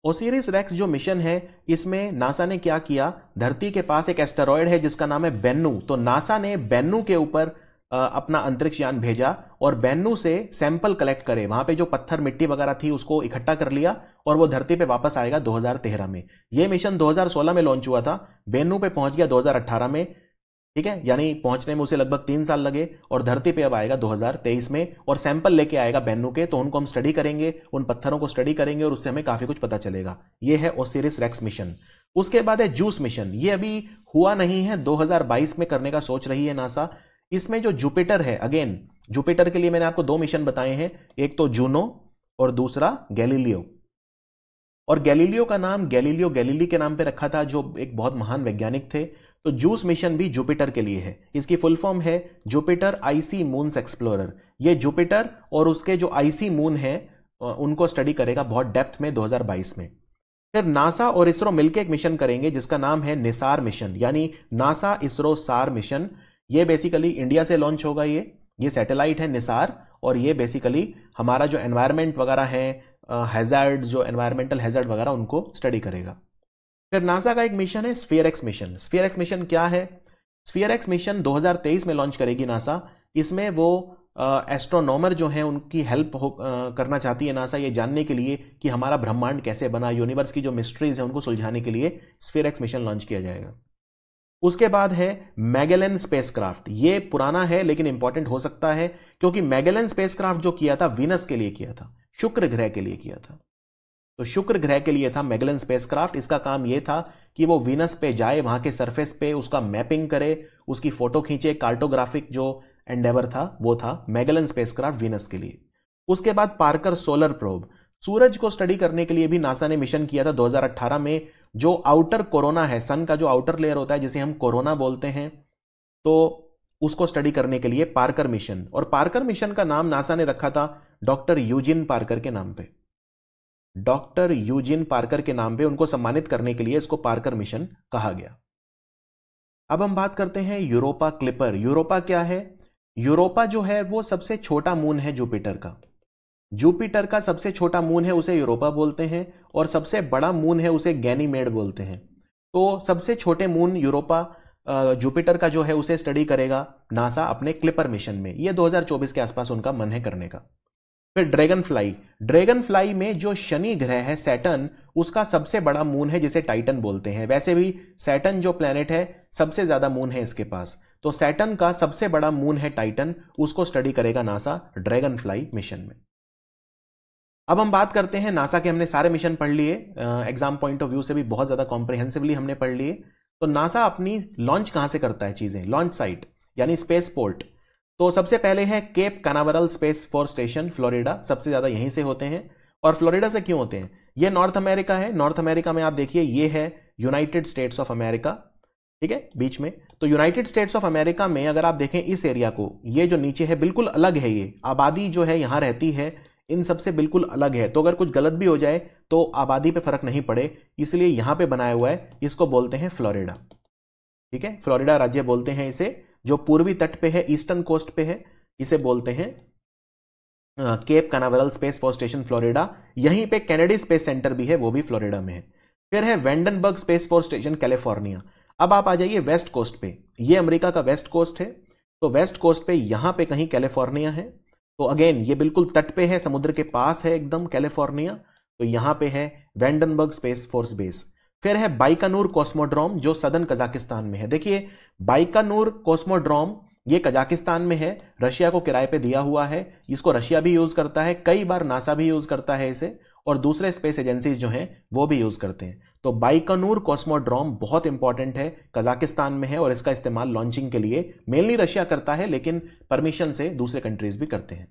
ओसीरिस रैक्स जो मिशन है इसमें नासा ने क्या किया धरती के पास एक एस्टेरॉयड है जिसका नाम है बेन्नू तो नासा ने बेन्नू के ऊपर अपना अंतरिक्ष यान भेजा और बैन्नू से सैंपल कलेक्ट करे वहां पे जो पत्थर मिट्टी वगैरह थी उसको इकट्ठा कर लिया और वो धरती पे वापस आएगा 2013 में ये मिशन 2016 में लॉन्च हुआ था बेन्नू पे पहुंच गया 2018 में ठीक है यानी पहुंचने में उसे लगभग तीन साल लगे और धरती पे अब आएगा 2023 में और सैंपल लेके आएगा बैनू के तो उनको हम स्टडी करेंगे उन पत्थरों को स्टडी करेंगे और उससे हमें काफी कुछ पता चलेगा ये है ओसिरिस रेक्स मिशन उसके बाद है जूस मिशन ये अभी हुआ नहीं है 2022 में करने का सोच रही है नासा इसमें जो जुपिटर है अगेन जुपिटर के लिए मैंने आपको दो मिशन बताए हैं एक तो जूनो और दूसरा गैलीलियो और गैलीलियो का नाम गैलीलियो गैलीली के नाम पे रखा था जो एक बहुत महान वैज्ञानिक थे तो जूस मिशन भी जुपिटर के लिए है इसकी फुल फॉर्म है जुपिटर आईसी मून एक्सप्लोरर ये जुपिटर और उसके जो आईसी मून है उनको स्टडी करेगा बहुत डेप्थ में 2022 में फिर नासा और इसरो मिलकर एक मिशन करेंगे जिसका नाम है निसार मिशन यानी नासा इसरो सार मिशन ये बेसिकली इंडिया से लॉन्च होगा ये ये सैटेलाइट है निसार और ये बेसिकली हमारा जो एनवायरनमेंट वगैरह है हैज़ार्ड जो एनवायरमेंटल हैज़ार्ड वगैरह उनको स्टडी करेगा फिर नासा का एक मिशन है SPHEREx mission SPHEREx mission क्या है स्फियर एक्स मिशन 2023 में लॉन्च करेगी नासा इसमें वो एस्ट्रोनॉमर जो हैं उनकी हेल्प हो करना चाहती है नासा ये जानने के लिए कि हमारा ब्रह्मांड कैसे बना यूनिवर्स की जो मिस्ट्रीज है उनको सुलझाने के लिए स्फियर एक्स मिशन लॉन्च किया जाएगा उसके बाद है मैगेलन स्पेसक्राफ्ट ये पुराना है लेकिन इंपॉर्टेंट हो सकता है क्योंकि मैगेलन स्पेसक्राफ्ट जो किया था विनस के लिए किया था शुक्र ग्रह के लिए किया था तो शुक्र ग्रह के लिए था मैगेलन स्पेसक्राफ्ट इसका काम यह था कि वो विनस पे जाए वहां के सरफेस पे उसका मैपिंग करे उसकी फोटो खींचे कार्टोग्राफिक जो एंडेवर था वो था मैगेलन स्पेसक्राफ्ट विनस के लिए उसके बाद पार्कर सोलर प्रोब सूरज को स्टडी करने के लिए भी नासा ने मिशन किया था 2018 में जो आउटर कोरोना है सन का जो आउटर लेयर होता है जिसे हम कोरोना बोलते हैं तो उसको स्टडी करने के लिए पार्कर मिशन और पार्कर मिशन का नाम नासा ने रखा था डॉक्टर यूजिन पार्कर के नाम पे डॉक्टर यूजिन पार्कर के नाम पे उनको सम्मानित करने के लिए इसको पार्कर मिशन कहा गया अब हम बात करते हैं यूरोपा क्लिपर यूरोपा क्या है यूरोपा जो है वो सबसे छोटा मून है जुपिटर का जुपिटर का सबसे छोटा मून है उसे यूरोपा बोलते हैं और सबसे बड़ा मून है उसे गैनीमेड बोलते हैं तो सबसे छोटे मून यूरोपा जुपिटर का जो है उसे स्टडी करेगा नासा अपने क्लिपर मिशन में ये 2024 के आसपास उनका मन है करने का फिर ड्रैगन फ्लाई ड्रैगन फ्लाई में जो शनि ग्रह है सैटन उसका सबसे बड़ा मून है जिसे टाइटन बोलते हैं वैसे भी सैटन जो प्लेनेट है सबसे ज्यादा मून है इसके पास तो सैटन का सबसे बड़ा मून है टाइटन उसको स्टडी करेगा नासा ड्रैगन फ्लाई मिशन में अब हम बात करते हैं नासा के हमने सारे मिशन पढ़ लिए एग्जाम पॉइंट ऑफ व्यू से भी बहुत ज़्यादा कॉम्प्रिहेंसिवली हमने पढ़ लिए तो नासा अपनी लॉन्च कहाँ से करता है चीज़ें लॉन्च साइट यानी स्पेस पोर्ट तो सबसे पहले है Cape Canaveral space force station Florida सबसे ज़्यादा यहीं से होते हैं और फ्लोरिडा से क्यों होते हैं ये नॉर्थ अमेरिका है नॉर्थ अमेरिका में आप देखिए ये है यूनाइटेड स्टेट्स ऑफ अमेरिका ठीक है बीच में तो यूनाइटेड स्टेट्स ऑफ अमेरिका में अगर आप देखें इस एरिया को ये जो नीचे है बिल्कुल अलग है ये आबादी जो है यहाँ रहती है इन सबसे बिल्कुल अलग है तो अगर कुछ गलत भी हो जाए तो आबादी पे फर्क नहीं पड़े इसलिए यहां पे बनाया हुआ है इसको बोलते हैं फ्लोरिडा ठीक है फ्लोरिडा राज्य बोलते हैं इसे जो पूर्वी तट पे है ईस्टर्न कोस्ट पे है इसे बोलते हैं Cape Canaveral space force station Florida यहीं पे कैनेडी स्पेस सेंटर भी है वो भी फ्लोरिडा में है फिर है Vandenberg Space force Station California अब आप आ जाइए वेस्ट कोस्ट पे ये अमेरिका का वेस्ट कोस्ट है तो वेस्ट कोस्ट पे यहां पे कहीं कैलिफोर्निया है तो अगेन ये बिल्कुल तट पे है समुद्र के पास है एकदम कैलिफोर्निया तो यहां पे है वेंडनबर्ग स्पेस फोर्स बेस फिर है बाइकानूर कॉस्मोड्रोम जो सदन कजाकिस्तान में है देखिए बाइकानूर कॉस्मोड्रोम ये कजाकिस्तान में है रशिया को किराए पे दिया हुआ है इसको रशिया भी यूज़ करता है कई बार नासा भी यूज़ करता है इसे और दूसरे स्पेस एजेंसीज जो हैं वो भी यूज़ करते हैं तो बाइकानूर कॉस्मोड्रोम बहुत इंपॉर्टेंट है कजाकिस्तान में है और इसका इस्तेमाल लॉन्चिंग के लिए मेनली रशिया करता है लेकिन परमिशन से दूसरे कंट्रीज भी करते हैं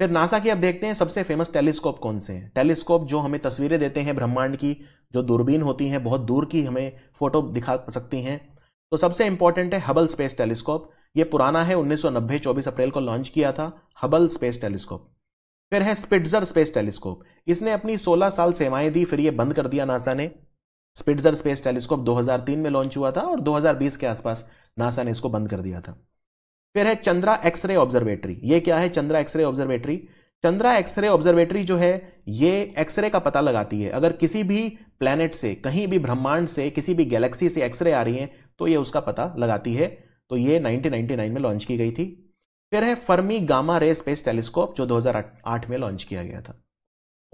फिर नासा की अब देखते हैं सबसे फेमस टेलीस्कोप कौन से हैं टेलीस्कोप जो हमें तस्वीरें देते हैं ब्रह्मांड की जो दूरबीन होती हैं बहुत दूर की हमें फोटो दिखा सकती हैं तो सबसे इंपॉर्टेंट है हबल स्पेस टेलीस्कोप ये पुराना है 1990 24 अप्रैल को लॉन्च किया था हबल स्पेस टेलीस्कोप फिर है स्पिट्जर स्पेस टेलीस्कोप इसने अपनी 16 साल सेवाएं दी फिर ये बंद कर दिया नासा ने स्पिट्जर स्पेस टेलीस्कोप 2003 में लॉन्च हुआ था और 2020 के आसपास नासा ने इसको बंद कर दिया था फिर है चंद्रा एक्सरे ऑब्जर्वेटरी ये क्या है Chandra X ray observatory Chandra X ray observatory जो है ये एक्सरे का पता लगाती है अगर किसी भी प्लैनेट से कहीं भी ब्रह्मांड से किसी भी गैलेक्सी से एक्सरे आ रही हैं तो ये उसका पता लगाती है तो ये 1999 में लॉन्च की गई थी फिर है Fermi gamma ray space telescope जो 2008 में लॉन्च किया गया था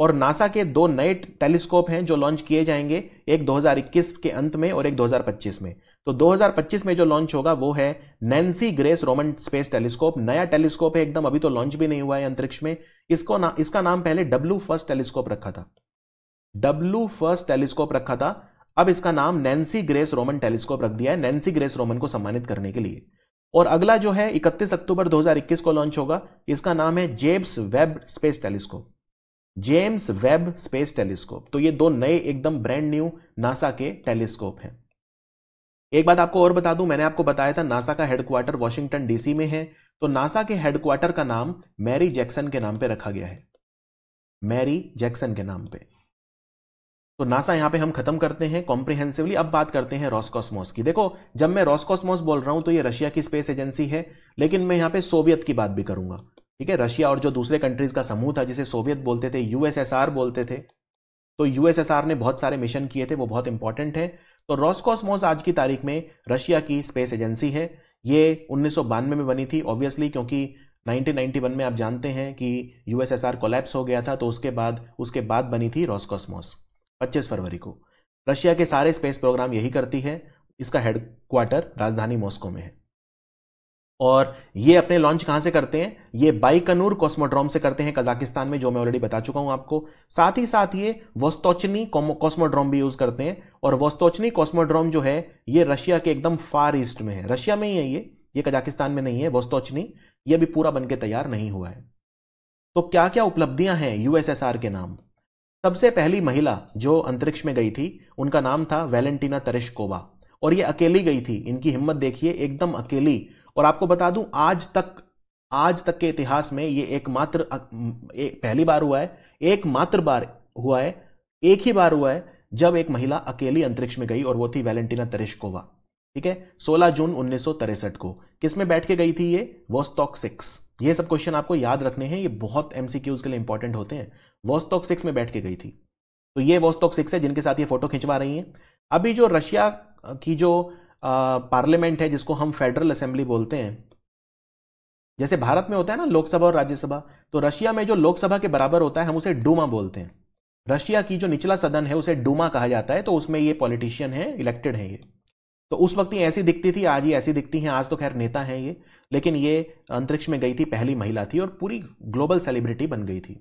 और नासा के दो नए टेलीस्कोप हैं जो लॉन्च किए जाएंगे एक 2021 के अंत में और एक 2025 में तो 2025 में जो लॉन्च होगा वो है Nancy Grace Roman space telescope नया टेलीस्कोप है एकदम अभी तो लॉन्च भी नहीं हुआ है अंतरिक्ष में इसको ना इसका नाम पहले डब्ल्यू फर्स्ट टेलीस्कोप रखा था डब्ल्यू फर्स्ट टेलीस्कोप रखा था अब इसका नाम नैन्सी ग्रेस रोमन टेलीस्कोप रख दिया है नैन्सी ग्रेस रोमन को सम्मानित करने के लिए और अगला जो है 31 अक्टूबर 2021 को लॉन्च होगा इसका नाम है James Webb space telescope James Webb space telescope तो ये दो नए एकदम ब्रांड न्यू नासा के टेलीस्कोप हैं एक बात आपको और बता दूं मैंने आपको बताया था नासा का हेडक्वार्टर वॉशिंगटन डीसी में है तो नासा के हेडक्वार्टर का नाम मैरी जैक्सन के नाम पे रखा गया है मैरी जैक्सन के नाम पे तो नासा यहां पे हम खत्म करते हैं कॉम्प्रिहेंसिवली अब बात करते हैं रॉसकॉस्मोस की देखो जब मैं रॉसकॉस्मोस बोल रहा हूं तो ये रशिया की स्पेस एजेंसी है लेकिन मैं यहां पे सोवियत की बात भी करूंगा ठीक है रशिया और जो दूसरे कंट्रीज का समूह था जिसे सोवियत बोलते थे यूएसएसआर बोलते थे तो यूएसएसआर ने बहुत सारे मिशन किए थे वो बहुत इंपॉर्टेंट है तो रॉस्कॉसमोस आज की तारीख में रशिया की स्पेस एजेंसी है ये उन्नीस में बनी थी ऑब्वियसली क्योंकि 1991 में आप जानते हैं कि यूएसएसआर कोलैप्स हो गया था तो उसके बाद उसके बाद बनी थी रॉस्कॉसमोस 25 फरवरी को रशिया के सारे स्पेस प्रोग्राम यही करती है इसका हेडक्वार्टर राजधानी मॉस्को में है और ये अपने लॉन्च कहाँ से करते हैं ये बाइकनूर कॉस्मोड्रोम से करते हैं कजाकिस्तान में जो मैं ऑलरेडी बता चुका हूँ आपको साथ ही साथ ये वोस्तोचनी कॉस्मोड्रोम भी यूज़ करते हैं और वोस्तोचनी कॉस्मोड्रोम जो है ये रशिया के एकदम फार ईस्ट में है रशिया में ही है ये ये कजाकिस्तान में नहीं है वोस्तोचनी ये भी पूरा बन के तैयार नहीं हुआ है तो क्या क्या उपलब्धियां हैं यूएसएसआर के नाम सबसे पहली महिला जो अंतरिक्ष में गई थी उनका नाम था वेलेंटिना तरेशकोवा और ये अकेली गई थी इनकी हिम्मत देखिए एकदम अकेली और आपको बता दूं आज तक आज तक के इतिहास में ये एकमात्र एक, पहली बार हुआ है एकमात्र बार हुआ है एक ही बार हुआ है जब एक महिला अकेली अंतरिक्ष में गई और वो थी वैलेंटिना तेरेशकोवा ठीक है 16 जून उन्नीस को किस में बैठ के गई थी ये वोस्तोक सिक्स ये सब क्वेश्चन आपको याद रखने हैं ये बहुत एमसीक्यूज के लिए इंपॉर्टेंट होते हैं वोस्तोक सिक्स में बैठ के गई थी तो ये वोस्तोक सिक्स है जिनके साथ ये फोटो खिंचवा रही है अभी जो रशिया की जो पार्लियामेंट है जिसको हम फेडरल असेंबली बोलते हैं जैसे भारत में होता है ना लोकसभा और राज्यसभा तो रशिया में जो लोकसभा के बराबर होता है हम उसे डूमा बोलते हैं रशिया की जो निचला सदन है उसे डूमा कहा जाता है तो उसमें ये पॉलिटिशियन है इलेक्टेड है ये तो उस वक्त ऐसी दिखती थी आज ही ऐसी दिखती हैं आज तो खैर नेता हैं ये लेकिन ये अंतरिक्ष में गई थी पहली महिला थी और पूरी ग्लोबल सेलिब्रिटी बन गई थी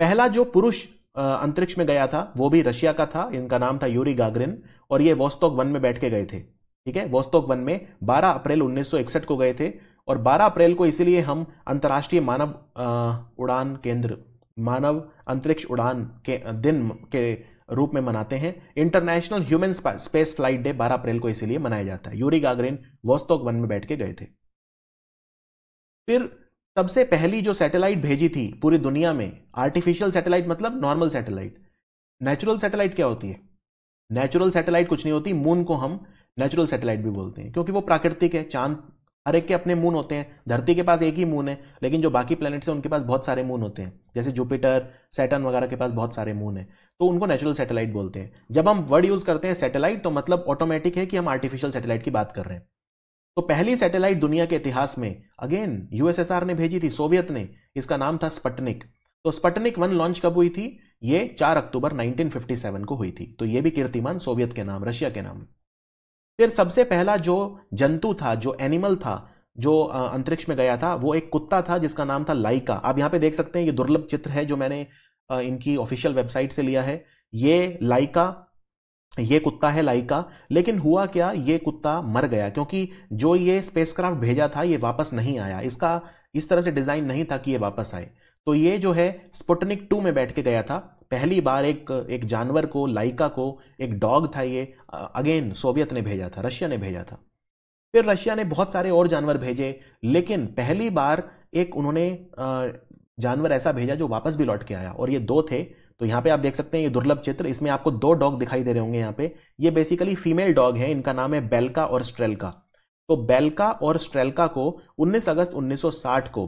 पहला जो पुरुष अंतरिक्ष में गया था वो भी रशिया का था इनका नाम था यूरी गागरिन और ये वोस्तोक वन में बैठ के गए थे ठीक है वोस्तोक वन में 12 अप्रैल 1961 को गए थे और 12 अप्रैल को इसीलिए हम अंतर्राष्ट्रीय मानव उड़ान केंद्र मानव अंतरिक्ष उड़ान के दिन के रूप में मनाते हैं international human space flight day 12 April को इसीलिए मनाया जाता है यूरी गागरिन वोस्तोक वन में बैठ के गए थे फिर सबसे पहली जो सैटेलाइट भेजी थी पूरी दुनिया में आर्टिफिशियल सैटेलाइट मतलब नॉर्मल सैटेलाइट नेचुरल सैटेलाइट क्या होती है नेचुरल सैटेलाइट कुछ नहीं होती मून को हम नेचुरल सैटेलाइट भी बोलते हैं क्योंकि वो प्राकृतिक है चांद हर एक के अपने मून होते हैं धरती के पास एक ही मून है लेकिन जो बाकी प्लैनेट्स हैं उनके पास बहुत सारे मून होते हैं जैसे जुपिटर सैटन वगैरह के पास बहुत सारे मून है तो उनको नेचुरल सैटेलाइट बोलते हैं जब हम वर्ड यूज़ करते हैं सैटेलाइट तो मतलब ऑटोमेटिक है कि हम आर्टिफिशियल सैटेलाइट की बात कर रहे हैं तो पहली सैटेलाइट दुनिया के इतिहास में अगेन यूएसएसआर ने भेजी थी सोवियत ने इसका नाम था स्पटनिक तो स्पटनिक वन लॉन्च कब हुई थी ये 4 अक्टूबर 1957 को हुई थी तो ये भी कीर्तिमान सोवियत के नाम रशिया के नाम फिर सबसे पहला जो जंतु था जो एनिमल था जो अंतरिक्ष में गया था वो एक कुत्ता था जिसका नाम था लाइका आप यहां पे देख सकते हैं ये दुर्लभ चित्र है जो मैंने इनकी ऑफिशियल वेबसाइट से लिया है ये लाइका ये कुत्ता है लाइका लेकिन हुआ क्या ये कुत्ता मर गया क्योंकि जो ये स्पेसक्राफ्ट भेजा था ये वापस नहीं आया इसका इस तरह से डिज़ाइन नहीं था कि ये वापस आए तो ये जो है स्पुटनिक टू में बैठ के गया था पहली बार एक एक जानवर को लाइका को एक डॉग था ये अगेन सोवियत ने भेजा था रशिया ने भेजा था फिर रशिया ने बहुत सारे और जानवर भेजे लेकिन पहली बार एक उन्होंने जानवर ऐसा भेजा जो वापस भी लौट के आया और ये दो थे तो यहाँ पे आप देख सकते हैं ये दुर्लभ चित्र इसमें आपको दो डॉग दिखाई दे रहे होंगे यहाँ पे ये बेसिकली फीमेल डॉग है इनका नाम है बेलका और स्ट्रेलका तो बेलका और स्ट्रेलका को 19 अगस्त 1960 को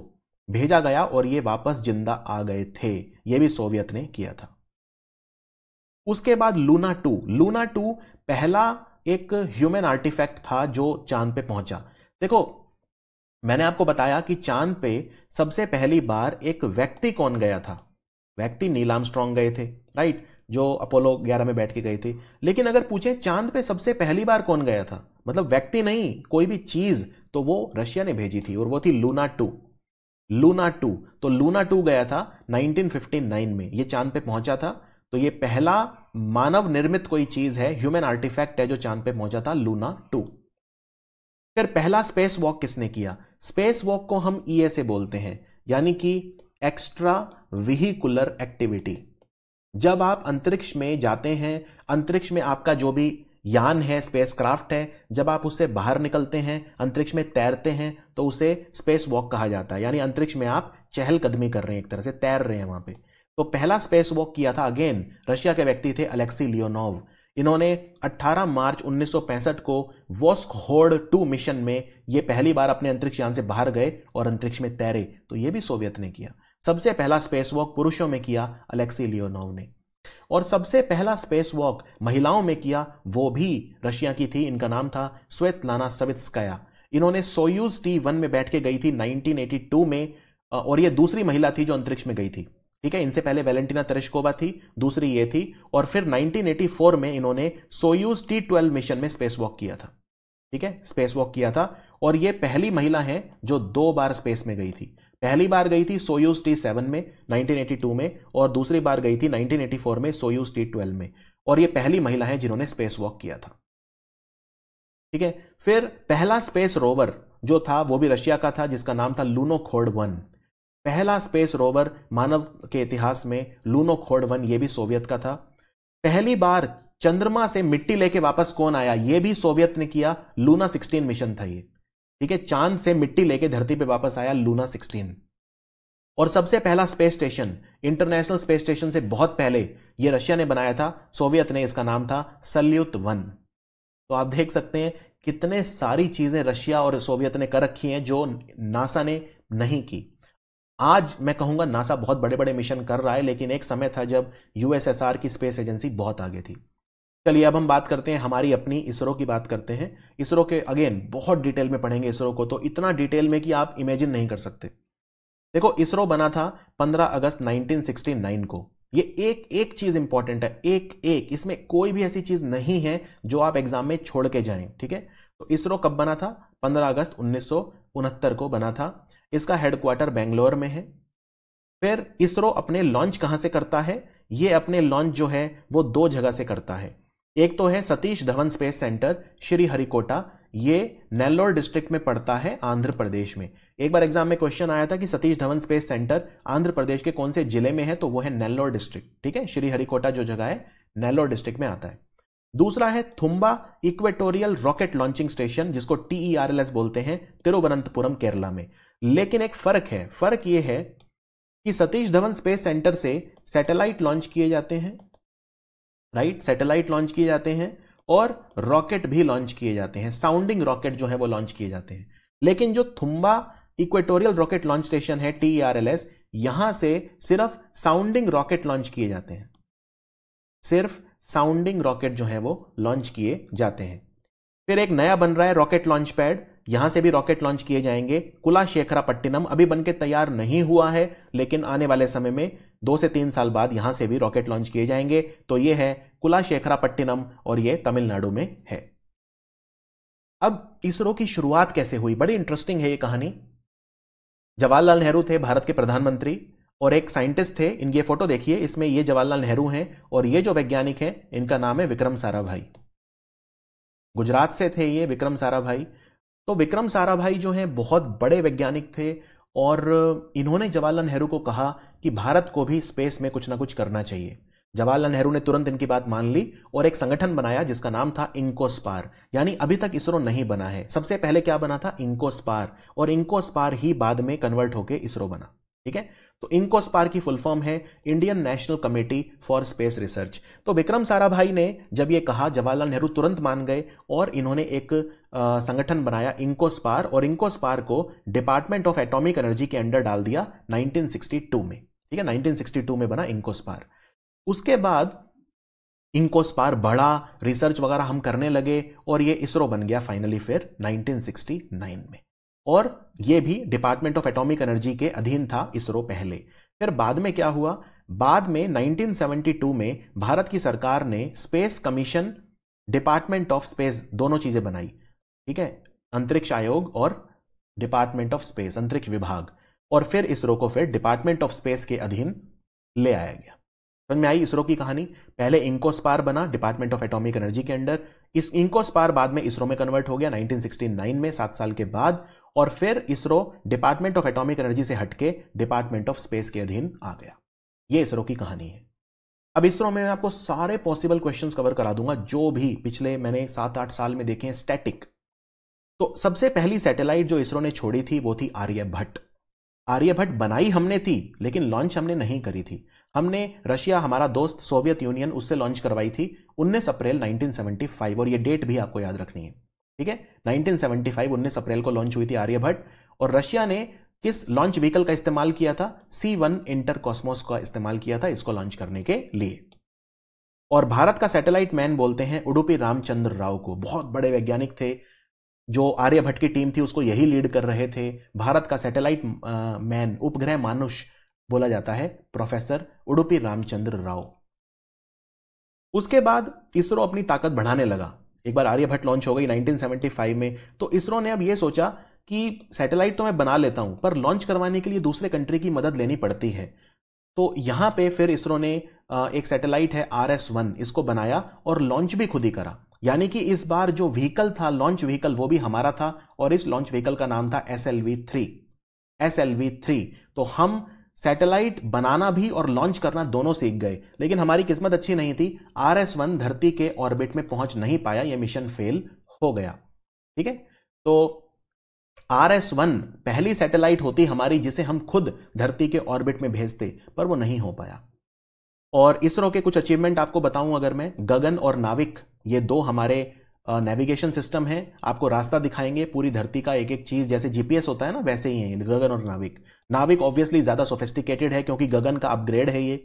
भेजा गया और ये वापस जिंदा आ गए थे ये भी सोवियत ने किया था उसके बाद लूना टू लूना टू पहला एक ह्यूमन आर्टिफैक्ट था जो चांद पे पहुंचा देखो मैंने आपको बताया कि चांद पे सबसे पहली बार एक व्यक्ति कौन गया था व्यक्ति नील आर्मस्ट्रॉन्ग गए थे राइट जो अपोलो 11 में बैठ के गए थे लेकिन अगर पूछें चांद पे सबसे पहली बार कौन गया था मतलब व्यक्ति नहीं कोई भी चीज़ तो वो रशिया ने भेजी थी और वो थी लूना टू लूना टू तो लूना टू गया था 1959 में ये चांद पे पहुंचा था तो ये पहला मानव निर्मित कोई चीज है ह्यूमन आर्टिफैक्ट है जो चांद पे पहुंचा था लूना टू फिर पहला स्पेस वॉक किसने किया स्पेस वॉक को हम ई e से बोलते हैं यानी कि एक्स्ट्रा व्हीकुलर एक्टिविटी जब आप अंतरिक्ष में जाते हैं अंतरिक्ष में आपका जो भी यान है स्पेस क्राफ्ट है जब आप उससे बाहर निकलते हैं अंतरिक्ष में तैरते हैं तो उसे स्पेस वॉक कहा जाता है यानी अंतरिक्ष में आप चहलकदमी कर रहे हैं एक तरह से तैर रहे हैं वहां पे तो पहला स्पेस वॉक किया था अगेन रशिया के व्यक्ति थे अलेक्सी लियोनोव इन्होंने 18 मार्च 1965 को वॉस्क होर्ड टू मिशन में ये पहली बार अपने अंतरिक्ष यान से बाहर गए और अंतरिक्ष में तैरे तो ये भी सोवियत ने किया सबसे पहला स्पेस वॉक पुरुषों में किया अलेक्सी लियोनोव ने और सबसे पहला स्पेस वॉक महिलाओं में किया वो भी रशिया की थी इनका नाम था लाना सवित्सकाया इन्होंने सोयूज टी वन में बैठ के गई थी 1982 में और ये दूसरी महिला थी जो अंतरिक्ष में गई थी ठीक है इनसे पहले वेलेंटिना तेरेशकोवा थी दूसरी ये थी और फिर 1984 में इन्होंने सोयूज टी ट्वेल्व मिशन में स्पेस वॉक किया था ठीक है स्पेस वॉक किया था और ये पहली महिला है जो दो बार स्पेस में गई थी पहली बार गई थी सोयूज टी सेवन में 1982 में और दूसरी बार गई थी 1984 में सोयूज टी ट्वेल्व में और ये पहली महिला है जिन्होंने स्पेस वॉक किया था ठीक है फिर पहला स्पेस रोवर जो था वो भी रशिया का था जिसका नाम था लूनो खोड वन पहला स्पेस रोवर मानव के इतिहास में लूनो खोड वन ये भी सोवियत का था पहली बार चंद्रमा से मिट्टी लेके वापस कौन आया ये भी सोवियत ने किया लूना सिक्सटीन मिशन था ये ठीक है चांद से मिट्टी लेके धरती पे वापस आया लूना सिक्सटीन और सबसे पहला space station international space station से बहुत पहले ये रशिया ने बनाया था सोवियत ने इसका नाम था सल्युत वन तो आप देख सकते हैं कितने सारी चीजें रशिया और सोवियत ने कर रखी हैं जो नासा ने नहीं की आज मैं कहूंगा नासा बहुत बड़े बड़े मिशन कर रहा है लेकिन एक समय था जब यूएसएसआर की स्पेस एजेंसी बहुत आगे थी चलिए अब हम बात करते हैं हमारी अपनी इसरो की बात करते हैं इसरो के अगेन बहुत डिटेल में पढ़ेंगे इसरो को तो इतना डिटेल में कि आप इमेजिन नहीं कर सकते देखो इसरो बना था 15 अगस्त 1969 को ये एक एक चीज इंपॉर्टेंट है एक एक इसमें कोई भी ऐसी चीज नहीं है जो आप एग्जाम में छोड़ के जाएं ठीक है तो इसरो कब बना था 15 अगस्त उन्नीस को बना था इसका हेडक्वार्टर बेंगलोर में है फिर इसरो अपने लॉन्च कहां से करता है ये अपने लॉन्च जो है वो दो जगह से करता है एक तो है Satish Dhawan space centre Sriharikota ये नेल्लोर डिस्ट्रिक्ट में पड़ता है आंध्र प्रदेश में एक बार एग्जाम में क्वेश्चन आया था कि सतीश धवन स्पेस सेंटर आंध्र प्रदेश के कौन से जिले में है तो वो है नेल्लोर डिस्ट्रिक्ट ठीक है श्री हरिकोटा जो जगह है नेल्लोर डिस्ट्रिक्ट में आता है दूसरा है Thumba equatorial rocket launching station जिसको टीईआरएलएस बोलते हैं तिरुवनंतपुरम केरला में लेकिन एक फर्क है फर्क यह है कि सतीश धवन स्पेस सेंटर से सैटेलाइट लॉन्च किए जाते हैं राइट सैटेलाइट लॉन्च किए जाते हैं और रॉकेट भी लॉन्च किए जाते हैं साउंडिंग रॉकेट जो है वो लॉन्च किए जाते हैं लेकिन जो Thumba equatorial rocket launch station है टी आर एल एस यहां से सिर्फ साउंडिंग रॉकेट लॉन्च किए जाते हैं सिर्फ साउंडिंग रॉकेट जो है वो लॉन्च किए जाते हैं फिर एक नया बन रहा है रॉकेट लॉन्च पैड यहां से भी रॉकेट लॉन्च किए जाएंगे कुला शेखरा पट्टिनम अभी बनके तैयार नहीं हुआ है लेकिन आने वाले समय में दो से तीन साल बाद यहां से भी रॉकेट लॉन्च किए जाएंगे तो यह है कुलाशेखरापट्टिनम और यह तमिलनाडु में है अब इसरो की शुरुआत कैसे हुई बड़ी इंटरेस्टिंग है यह कहानी जवाहरलाल नेहरू थे भारत के प्रधानमंत्री और एक साइंटिस्ट थे इनकी फोटो देखिए इसमें ये जवाहरलाल नेहरू हैं और ये जो वैज्ञानिक हैं इनका नाम है विक्रम साराभाई गुजरात से थे ये विक्रम साराभाई तो विक्रम साराभाई जो हैं बहुत बड़े वैज्ञानिक थे और इन्होंने जवाहरलाल नेहरू को कहा कि भारत को भी स्पेस में कुछ ना कुछ करना चाहिए जवाहरलाल नेहरू ने तुरंत इनकी बात मान ली और एक संगठन बनाया जिसका नाम था इंकोस्पार यानी अभी तक इसरो नहीं बना है सबसे पहले क्या बना था इंकोस्पार और इंकोस्पार ही बाद में कन्वर्ट होकर इसरो बना ठीक है तो इंकोस्पार की फुल फॉर्म है Indian national committee for space research तो विक्रम साराभाई ने जब ये कहा जवाहरलाल नेहरू तुरंत मान गए और इन्होंने एक संगठन बनाया इंकोस्पार और इंकोस्पार को डिपार्टमेंट ऑफ एटॉमिक एनर्जी के अंडर डाल दिया 1962 में ठीक है 1962 में बना इंकोस्पार उसके बाद इंकोस्पार बढ़ा रिसर्च वगैरह हम करने लगे और ये इसरो बन गया फाइनली फिर 1969 में और ये भी डिपार्टमेंट ऑफ एटॉमिक एनर्जी के अधीन था इसरो पहले फिर बाद में क्या हुआ बाद में 1972 में भारत की सरकार ने space commission department of space दोनों चीजें बनाई ठीक है अंतरिक्ष आयोग और डिपार्टमेंट ऑफ स्पेस अंतरिक्ष विभाग और फिर इसरो को फिर डिपार्टमेंट ऑफ स्पेस के अधीन ले आया गया समझ तो में आई इसरो की कहानी पहले इंकोस्पार बना डिपार्टमेंट ऑफ एटॉमिक एनर्जी के अंडर इस इंकोस्पार बाद में इसरो में कन्वर्ट हो गया 1969 में सात साल के बाद और फिर ISRO department of atomic energy से हटके डिपार्टमेंट ऑफ स्पेस के अधीन आ गया ये इसरो की कहानी है अब इसरो में मैं आपको सारे पॉसिबल क्वेश्चंस कवर करा दूंगा जो भी पिछले मैंने सात आठ साल में देखे हैं स्टैटिक तो सबसे पहली सैटेलाइट जो इसरो ने छोड़ी थी वो थी आर्यभट्ट आर्यभट्ट बनाई हमने थी लेकिन लॉन्च हमने नहीं करी थी हमने रशिया हमारा दोस्त सोवियत यूनियन उससे लॉन्च करवाई थी उन्नीस अप्रैल 1975 और ये डेट भी आपको याद रखनी है ठीक है 1975 19 अप्रैल को लॉन्च हुई थी आर्यभट्ट और रशिया ने किस लॉन्च व्हीकल का इस्तेमाल किया था सी वन इंटर कॉस्मोस का इस्तेमाल किया था इसको लॉन्च करने के लिए और भारत का सैटेलाइट मैन बोलते हैं उडुपी रामचंद्र राव को बहुत बड़े वैज्ञानिक थे जो आर्यभट्ट की टीम थी उसको यही लीड कर रहे थे भारत का सैटेलाइट मैन उपग्रह मानुष बोला जाता है प्रोफेसर उडुपी रामचंद्र राव उसके बाद इसरो अपनी ताकत बढ़ाने लगा एक बार आर्यभट्ट लॉन्च हो गई 1975 में तो इसरो ने अब यह सोचा कि सैटेलाइट तो मैं बना लेता हूं पर लॉन्च करवाने के लिए दूसरे कंट्री की मदद लेनी पड़ती है तो यहां पे फिर इसरो ने एक सैटेलाइट है आर एस वन इसको बनाया और लॉन्च भी खुद ही करा यानी कि इस बार जो व्हीकल था लॉन्च व्हीकल वो भी हमारा था और इस लॉन्च व्हीकल का नाम था S L V three S L V three तो हम सैटेलाइट बनाना भी और लॉन्च करना दोनों सीख गए लेकिन हमारी किस्मत अच्छी नहीं थी आर एस वन धरती के ऑर्बिट में पहुंच नहीं पाया यह मिशन फेल हो गया ठीक है तो आर एस वन पहली सैटेलाइट होती हमारी जिसे हम खुद धरती के ऑर्बिट में भेजते पर वो नहीं हो पाया और इसरो के कुछ अचीवमेंट आपको बताऊं अगर मैं गगन और नाविक ये दो हमारे नेविगेशन सिस्टम है आपको रास्ता दिखाएंगे पूरी धरती का एक एक चीज जैसे जीपीएस होता है ना वैसे ही है गगन और नाविक नाविक ऑब्वियसली ज्यादा सोफिस्टिकेटेड है क्योंकि गगन का अपग्रेड है ये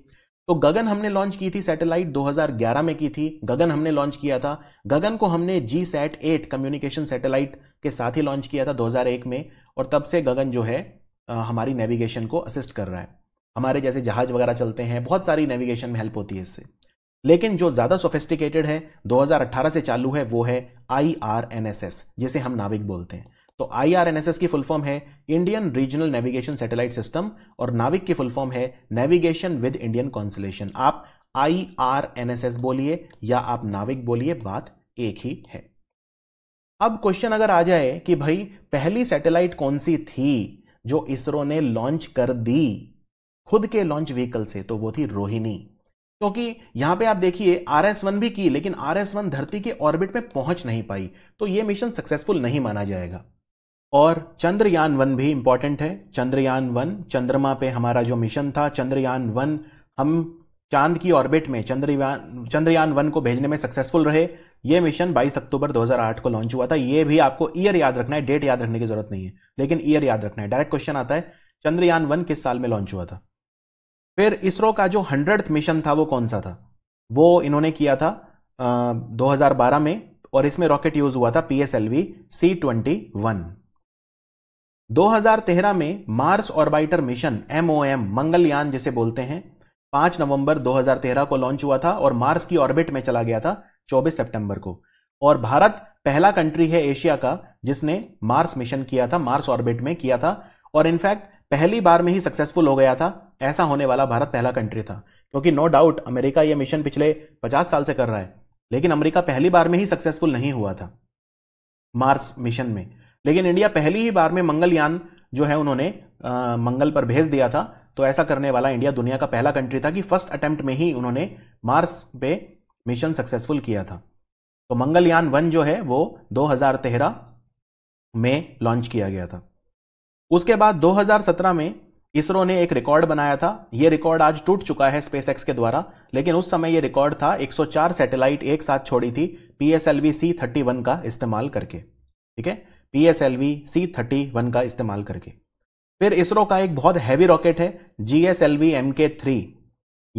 तो गगन हमने लॉन्च की थी सैटेलाइट 2011 में की थी गगन हमने लॉन्च किया था गगन को हमने G sat eight communication satellite के साथ ही लॉन्च किया था 2001 में और तब से गगन जो है हमारी नेविगेशन को असिस्ट कर रहा है हमारे जैसे जहाज वगैरह चलते हैं बहुत सारी नेविगेशन में हेल्प होती है इससे लेकिन जो ज़्यादा सोफेस्टिकेटेड है 2018 से चालू है वो है आई जिसे हम नाविक बोलते हैं तो आई की फुल फॉर्म है Indian regional navigation satellite system और नाविक की फुल फॉर्म है नेविगेशन विद इंडियन कॉन्सुलेशन आप आई बोलिए या आप नाविक बोलिए बात एक ही है अब क्वेश्चन अगर आ जाए कि भाई पहली सैटेलाइट कौन सी थी जो इसरो ने लॉन्च कर दी खुद के लॉन्च व्हीकल से तो वो थी रोहिणी क्योंकि यहां पे आप देखिए आर एस वन भी की लेकिन आर एस वन धरती के ऑर्बिट में पहुंच नहीं पाई तो ये मिशन सक्सेसफुल नहीं माना जाएगा और चंद्रयान वन भी इंपॉर्टेंट है चंद्रयान वन चंद्रमा पे हमारा जो मिशन था चंद्रयान वन हम चांद की ऑर्बिट में चंद्रयान चंद्रयान वन को भेजने में सक्सेसफुल रहे ये मिशन 22 अक्टूबर 2008 को लॉन्च हुआ था ये भी आपको ईयर याद रखना है डेट याद रखने की जरूरत नहीं है लेकिन ईयर याद रखना है डायरेक्ट क्वेश्चन आता है चंद्रयान वन किस साल में लॉन्च हुआ था फिर इसरो का जो हंड्रेड मिशन था वो कौन सा था वो इन्होंने किया था आ, 2012 में और इसमें रॉकेट यूज हुआ था P S L V C twenty one दो में Mars orbiter mission MOM Mangalyaan जिसे बोलते हैं 5 नवंबर 2013 को लॉन्च हुआ था और मार्स की ऑर्बिट में चला गया था 24 सितंबर को और भारत पहला कंट्री है एशिया का जिसने मार्स मिशन किया था मार्स ऑर्बिट में किया था और इनफैक्ट पहली बार में ही सक्सेसफुल हो गया था ऐसा होने वाला भारत पहला कंट्री था क्योंकि नो डाउट अमेरिका ये मिशन पिछले 50 साल से कर रहा है लेकिन अमेरिका पहली बार में ही सक्सेसफुल नहीं हुआ था मार्स मिशन में लेकिन इंडिया पहली ही बार में मंगलयान जो है उन्होंने आ, मंगल पर भेज दिया था तो ऐसा करने वाला इंडिया दुनिया का पहला कंट्री था कि फर्स्ट अटेम्प्ट में ही उन्होंने मार्स पे मिशन सक्सेसफुल किया था तो मंगलयान वन जो है वो 2013 में लॉन्च किया गया था उसके बाद 2017 में इसरो ने एक रिकॉर्ड बनाया था यह रिकॉर्ड आज टूट चुका है स्पेस के द्वारा लेकिन उस समय यह रिकॉर्ड था 104 सैटेलाइट एक साथ छोड़ी थी पीएसएलवी सी थर्टी वन का इस्तेमाल करके ठीक है पीएसएलवी सी थर्टी का इस्तेमाल करके फिर इसरो का एक बहुत हैवी रॉकेट है GSL V M K three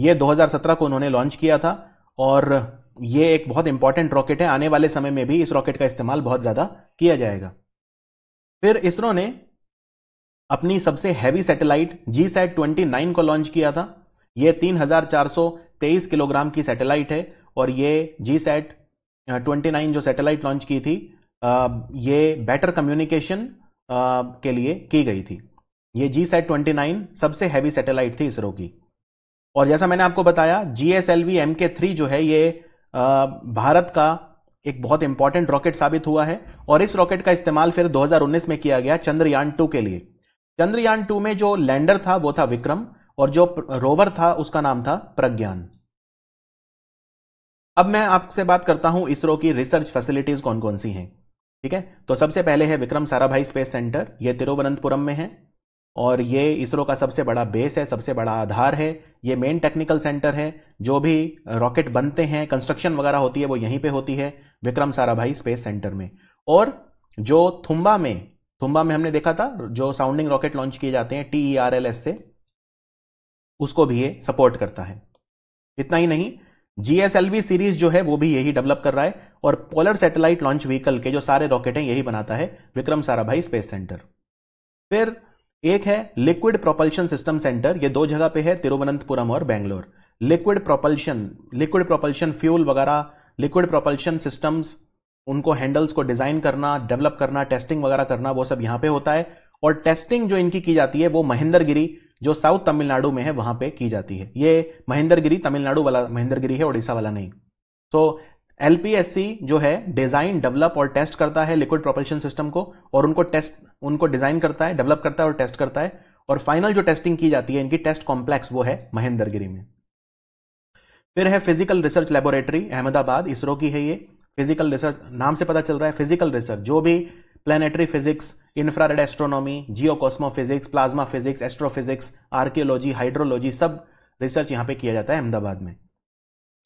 ये दो को उन्होंने लॉन्च किया था और ये एक बहुत इंपॉर्टेंट रॉकेट है आने वाले समय में भी इस रॉकेट का इस्तेमाल बहुत ज़्यादा किया जाएगा फिर इसरो ने अपनी सबसे heavy satellite G sat twenty nine को लॉन्च किया था यह तीन हजार चार सौ तेईस किलोग्राम की सैटेलाइट है और ये जी सैट ट्वेंटी नाइन जो सैटेलाइट लॉन्च की थी ये बेटर कम्युनिकेशन के लिए की गई थी ये जी सैट ट्वेंटी नाइन सबसे हैवी सैटेलाइट थी इसरो की और जैसा मैंने आपको बताया G S L V M K three जो है ये भारत का एक बहुत इंपॉर्टेंट रॉकेट साबित हुआ है और इस रॉकेट का इस्तेमाल फिर 2019 में किया गया चंद्रयान टू के लिए चंद्रयान टू में जो लैंडर था वो था विक्रम और जो रोवर था उसका नाम था प्रज्ञान अब मैं आपसे बात करता हूं इसरो की रिसर्च फैसिलिटीज कौन कौन सी हैं ठीक है तो सबसे पहले है विक्रम साराभाई स्पेस सेंटर ये तिरुवनंतपुरम में है और ये इसरो का सबसे बड़ा बेस है सबसे बड़ा आधार है ये मेन टेक्निकल सेंटर है जो भी रॉकेट बनते हैं कंस्ट्रक्शन वगैरह होती है वो यहीं पे होती है विक्रम साराभाई स्पेस सेंटर में और जो थुम्बा में तुम्बा में हमने देखा था जो साउंडिंग रॉकेट लॉन्च किए जाते हैं T E R L S से उसको भी ये सपोर्ट करता है इतना ही नहीं जीएसएलवी सीरीज जो है वो भी यही डेवलप कर रहा है और पोलर सैटेलाइट लॉन्च व्हीकल के जो सारे रॉकेट हैं यही बनाता है विक्रम साराभाई स्पेस सेंटर फिर एक है लिक्विड प्रोपल्शन सिस्टम सेंटर ये दो जगह पे है तिरुवनंतपुरम और Bangalore liquid propulsion liquid propulsion fuel वगैरह लिक्विड प्रोपल्शन सिस्टम्स उनको हैंडल्स को डिज़ाइन करना डेवलप करना टेस्टिंग वगैरह करना वो सब यहां पे होता है और टेस्टिंग जो इनकी की जाती है वो महेंद्रगिरी जो साउथ तमिलनाडु में है वहां पे की जाती है ये महेंद्रगिरी तमिलनाडु वाला महेंद्रगिरी है उड़ीसा वाला नहीं सो एल जो है डिज़ाइन डेवलप और टेस्ट करता है लिक्विड प्रोपल्शन सिस्टम को और उनको टेस्ट उनको डिज़ाइन करता है डेवलप करता है और टेस्ट करता है और फाइनल जो टेस्टिंग की जाती है इनकी टेस्ट कॉम्प्लेक्स वो है महेंद्रगिरी में फिर है physical research laboratory Ahmedabad ISRO की है ये फिजिकल रिसर्च नाम से पता चल रहा है फिजिकल रिसर्च जो भी planetary physics infrared astronomy geo cosmo physics plasma physics astrophysics archaeology hydrology सब रिसर्च यहाँ पे किया जाता है अहमदाबाद में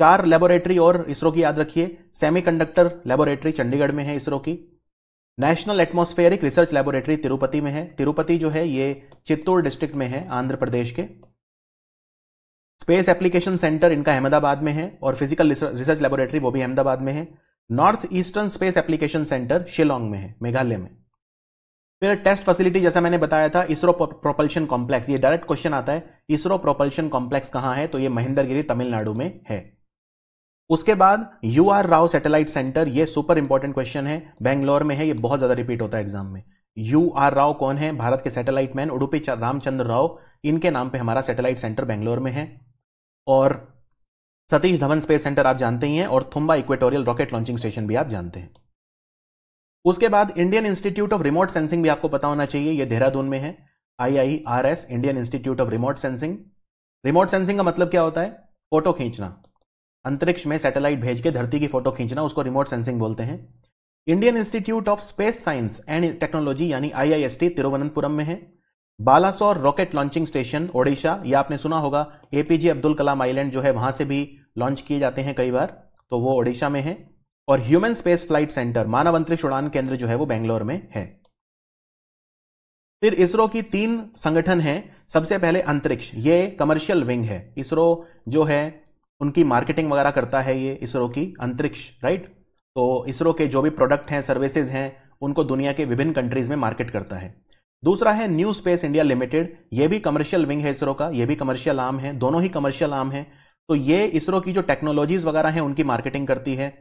चार लेबोरेटरी और इसरो की याद रखिए सेमीकंडक्टर लेबोरेटरी चंडीगढ़ में है इसरो की national atmospheric research laboratory Tirupati में है तिरुपति जो है ये चित्तौड़ डिस्ट्रिक्ट में है आंध्र प्रदेश के स्पेस एप्लीकेशन सेंटर इनका अहमदाबाद में है और फिजिकल रिसर्च लेबोरेटरी वो भी अहमदाबाद में है north eastern space application centre Shillong में है मेघालय में फिर टेस्ट फैसिलिटी जैसा मैंने बताया था इसरो प्रोपल्शन कॉम्प्लेक्स ये डायरेक्ट क्वेश्चन आता है इसरो प्रोपल्शन कॉम्प्लेक्स कहाँ है तो ये महेंद्रगिरी तमिलनाडु में है उसके बाद U R Rao satellite centre ये सुपर इंपॉर्टेंट क्वेश्चन है बेंगलोर में है ये बहुत ज्यादा रिपीट होता है एग्जाम में यू आर राव कौन है भारत के सैटेलाइट मैन उडुपी रामचंद्र राव इनके नाम पे हमारा सैटेलाइट सेंटर बेंगलोर में है और सतीश धवन स्पेस सेंटर आप जानते ही हैं और Thumba equatorial rocket launching station भी आप जानते हैं उसके बाद Indian institute of remote sensing भी आपको पता होना चाहिए ये देहरादून में है एस Indian institute of remote sensing remote sensing का मतलब क्या होता है फोटो खींचना अंतरिक्ष में सैटेलाइट भेज के धरती की फोटो खींचना उसको रिमोट सेंसिंग बोलते हैं Indian institute of space science and technology यानी टी तिरुवनंतपुरम में है Balasore rocket launching station Odisha ये आपने सुना होगा एपीजे अब्दुल कलाम आइलैंड जो है वहां से भी लॉन्च किए जाते हैं कई बार तो वो ओडिशा में है और ह्यूमन स्पेस फ्लाइट सेंटर मानव अंतरिक्ष उड़ान केंद्र जो है वो बेंगलोर में है फिर इसरो की तीन संगठन हैं सबसे पहले अंतरिक्ष ये कमर्शियल विंग है इसरो जो है उनकी मार्केटिंग वगैरह करता है ये इसरो की अंतरिक्ष राइट तो इसरो के जो भी प्रोडक्ट हैं सर्विसेज हैं उनको दुनिया के विभिन्न कंट्रीज में मार्केट करता है दूसरा है न्यू स्पेस इंडिया लिमिटेड ये भी कमर्शियल विंग है इसरो का ये भी कमर्शियल आर्म है दोनों ही कमर्शियल आर्म है तो ये इसरो की जो टेक्नोलॉजीज वगैरह हैं उनकी मार्केटिंग करती है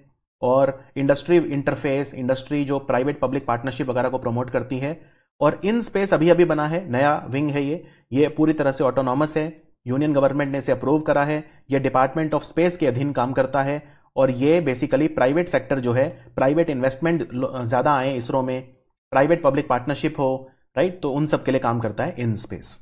और इंडस्ट्री इंटरफेस इंडस्ट्री जो प्राइवेट पब्लिक पार्टनरशिप वगैरह को प्रमोट करती है और इन स्पेस अभी अभी बना है नया विंग है ये ये पूरी तरह से ऑटोनॉमस है यूनियन गवर्नमेंट ने इसे अप्रूव करा है ये डिपार्टमेंट ऑफ स्पेस के अधीन काम करता है और ये बेसिकली प्राइवेट सेक्टर जो है प्राइवेट इन्वेस्टमेंट ज़्यादा आए इसरो में प्राइवेट पब्लिक पार्टनरशिप हो राइट तो उन सब के लिए काम करता है इन स्पेस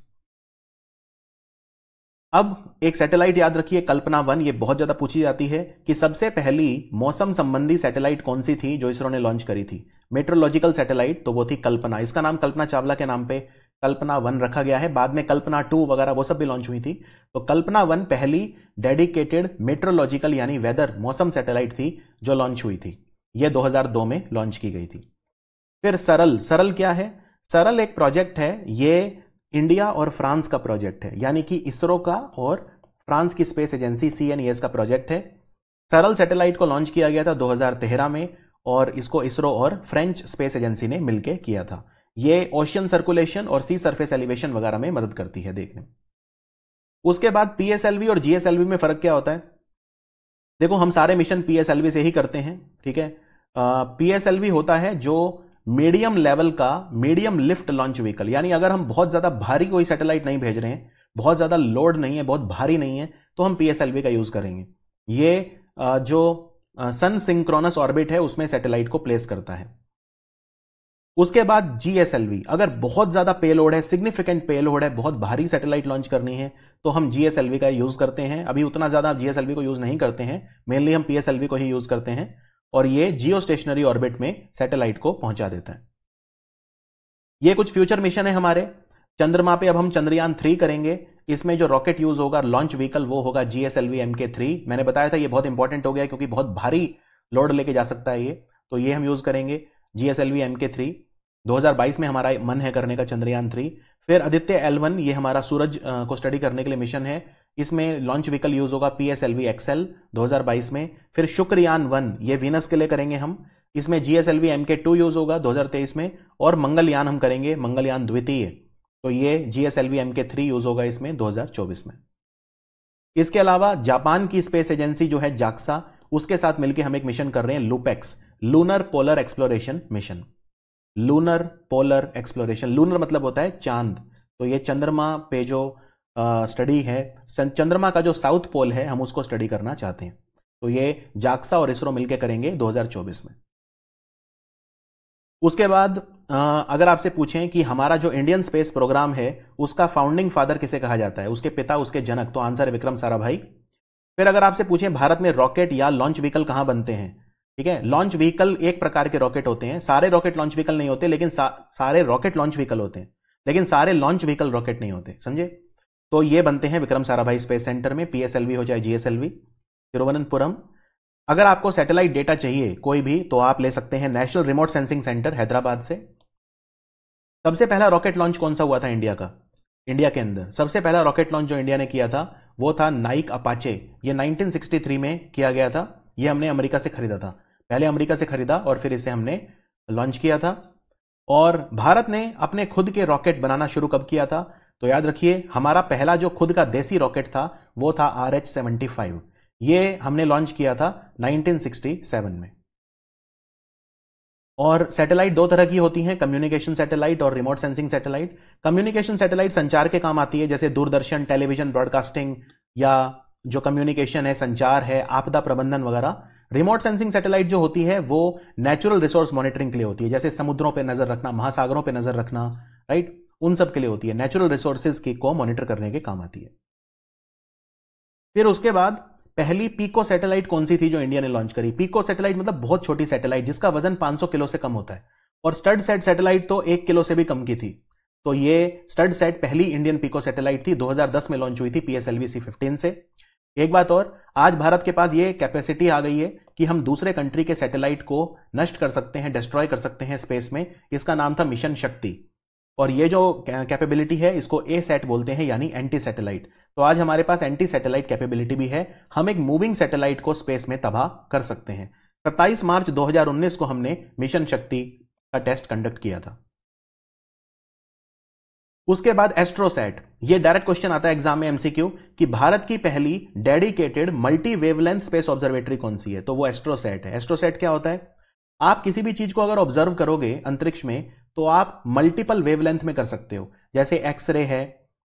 अब एक सैटेलाइट याद रखिए कल्पना वन ये बहुत ज्यादा पूछी जाती है कि सबसे पहली मौसम संबंधी सैटेलाइट कौन सी थी जो इसरो ने लॉन्च करी थी मेट्रोलॉजिकल सैटेलाइट तो वो थी कल्पना इसका नाम कल्पना चावला के नाम पे कल्पना वन रखा गया है बाद में कल्पना टू वगैरह वो सब भी लॉन्च हुई थी तो कल्पना वन पहली डेडिकेटेड मेट्रोलॉजिकल यानी वेदर मौसम सैटेलाइट थी जो लॉन्च हुई थी यह 2002 में लॉन्च की गई थी फिर सरल सरल क्या है सरल एक प्रोजेक्ट है ये इंडिया और फ्रांस का प्रोजेक्ट है यानी कि इसरो का और फ्रांस की स्पेस एजेंसी सी e का प्रोजेक्ट है सरल सैटेलाइट को लॉन्च किया गया था 2013 में और इसको इसरो और फ्रेंच स्पेस एजेंसी ने मिलकर किया था ये ओशियन सर्कुलेशन और सी सरफेस एलिवेशन वगैरह में मदद करती है देखने उसके बाद पीएसएलवी और जीएसएलवी में फर्क क्या होता है देखो हम सारे मिशन पीएसएलवी से ही करते हैं ठीक है पीएसएलवी होता है जो मीडियम लेवल का मीडियम लिफ्ट लॉन्च व्हीकल यानी अगर हम बहुत ज़्यादा भारी कोई सैटेलाइट नहीं भेज रहे हैं बहुत ज़्यादा लोड नहीं है बहुत भारी नहीं है तो हम पीएसएलवी का यूज़ करेंगे ये जो सन सिंक्रोनस ऑर्बिट है उसमें सैटेलाइट को प्लेस करता है उसके बाद जीएसएलवी अगर बहुत ज़्यादा पेलोड है सिग्निफिकेंट पेलोड है बहुत भारी सैटेलाइट लॉन्च करनी है तो हम जीएसएलवी का यूज़ करते हैं अभी उतना ज़्यादा जीएसएलवी को यूज़ नहीं करते हैं मेनली हम पीएसएलवी को ही यूज़ करते हैं और ये जियो स्टेशनरी ऑर्बिट में सैटेलाइट को पहुंचा देता है ये कुछ फ्यूचर मिशन है हमारे चंद्रमा पे अब हम चंद्रयान थ्री करेंगे इसमें जो रॉकेट यूज होगा लॉन्च व्हीकल वो होगा जीएसएलवी एम के थ्री मैंने बताया था ये बहुत इंपॉर्टेंट हो गया क्योंकि बहुत भारी लोड लेके जा सकता है ये तो ये हम यूज करेंगे जीएसएलवी एम के थ्री दो में हमारा मन है करने का चंद्रयान थ्री फिर आदित्य एलवन ये हमारा सूरज को स्टडी करने के लिए मिशन है इसमें लॉन्च व्हीकल यूज होगा P S L V XL दो हजार बाईस में फिर शुक्रयान वन ये वीनस के लिए करेंगे हम इसमें G S L V M K two use होगा तेईस में और मंगलयान हम करेंगे मंगलयान द्वितीय तो ये G S L V M K three use होगा इसमें चौबीस में इसके अलावा जापान की स्पेस एजेंसी जो है जाक्सा उसके साथ मिलकर हम एक मिशन कर रहे हैं LUPEX lunar polar exploration mission lunar polar exploration lunar मतलब होता है चांद तो ये चंद्रमा पे जो स्टडी है चंद्रमा का जो साउथ पोल है हम उसको स्टडी करना चाहते हैं तो ये जाक्सा और इसरो मिलकर करेंगे 2024 में उसके बाद अगर आपसे पूछें कि हमारा जो इंडियन स्पेस प्रोग्राम है उसका फाउंडिंग फादर किसे कहा जाता है उसके पिता उसके जनक तो आंसर है विक्रम भाई फिर अगर आपसे पूछें भारत में रॉकेट या लॉन्च व्हीकल कहां बनते हैं ठीक है लॉन्च व्हीकल एक प्रकार के रॉकेट होते हैं सारे रॉकेट लॉन्च व्हीकल नहीं होते लेकिन सा, सारे रॉकेट लॉन्च व्हीकल होते हैं लेकिन सारे लॉन्च व्हीकल रॉकेट नहीं होते समझे तो ये बनते हैं विक्रम साराभाई स्पेस सेंटर में पीएसएलवी हो चाहे जीएसएलवी तिरुवनंतपुरम अगर आपको सैटेलाइट डेटा चाहिए कोई भी तो आप ले सकते हैं national remote sensing centre Hyderabad से सबसे पहला रॉकेट लॉन्च कौन सा हुआ था इंडिया का इंडिया के अंदर सबसे पहला रॉकेट लॉन्च जो इंडिया ने किया था वो था नाइक अपाचे ये 1963 में किया गया था ये हमने अमेरिका से खरीदा था पहले अमेरिका से खरीदा और फिर इसे हमने लॉन्च किया था और भारत ने अपने खुद के रॉकेट बनाना शुरू कब किया था तो याद रखिए हमारा पहला जो खुद का देसी रॉकेट था वो था आर एच सेवेंटी फाइव ये हमने लॉन्च किया था 1967 में और सैटेलाइट दो तरह की होती हैं कम्युनिकेशन सैटेलाइट और remote sensing satellite communication satellite संचार के काम आती है जैसे दूरदर्शन टेलीविजन ब्रॉडकास्टिंग या जो कम्युनिकेशन है संचार है आपदा प्रबंधन वगैरह रिमोट सेंसिंग सैटेलाइट जो होती है वो नेचुरल रिसोर्स मॉनिटरिंग के लिए होती है जैसे समुद्रों पर नजर रखना महासागरों पर नजर रखना राइट उन सब के लिए होती है नेचुरल रिसोर्सेज की को मॉनिटर करने के काम आती है फिर उसके बाद पहली पीको सैटेलाइट कौन सी थी जो इंडिया ने लॉन्च करी पीको सैटेलाइट मतलब बहुत छोटी सैटेलाइट जिसका वजन 500 किलो से कम होता है और स्टड सेट सैटेलाइट तो एक किलो से भी कम की थी तो ये स्टड सेट पहली इंडियन पीको सैटेलाइट थी 2010 में लॉन्च हुई थी पीएसएलवी सी फिफ्टीन से एक बात और आज भारत के पास ये कैपेसिटी आ गई है कि हम दूसरे कंट्री के सैटेलाइट को नष्ट कर सकते हैं डिस्ट्रॉय कर सकते हैं स्पेस में इसका नाम था मिशन शक्ति और ये जो कैपेबिलिटी है इसको ए सेट बोलते हैं यानी एंटी सैटेलाइट तो आज हमारे पास एंटी सैटेलाइट कैपेबिलिटी भी है हम एक मूविंग सैटेलाइट को स्पेस में तबाह कर सकते हैं 27 मार्च 2019 को हमने मिशन शक्ति का टेस्ट कंडक्ट किया था उसके बाद एस्ट्रोसैट ये डायरेक्ट क्वेश्चन आता है एग्जाम में एमसीक्यू कि भारत की पहली dedicated multi wavelength space observatory कौन सी है तो वो एस्ट्रोसैट है एस्ट्रोसैट क्या होता है आप किसी भी चीज को अगर ऑब्जर्व करोगे अंतरिक्ष में तो आप मल्टीपल वेवलेंथ में कर सकते हो जैसे एक्सरे है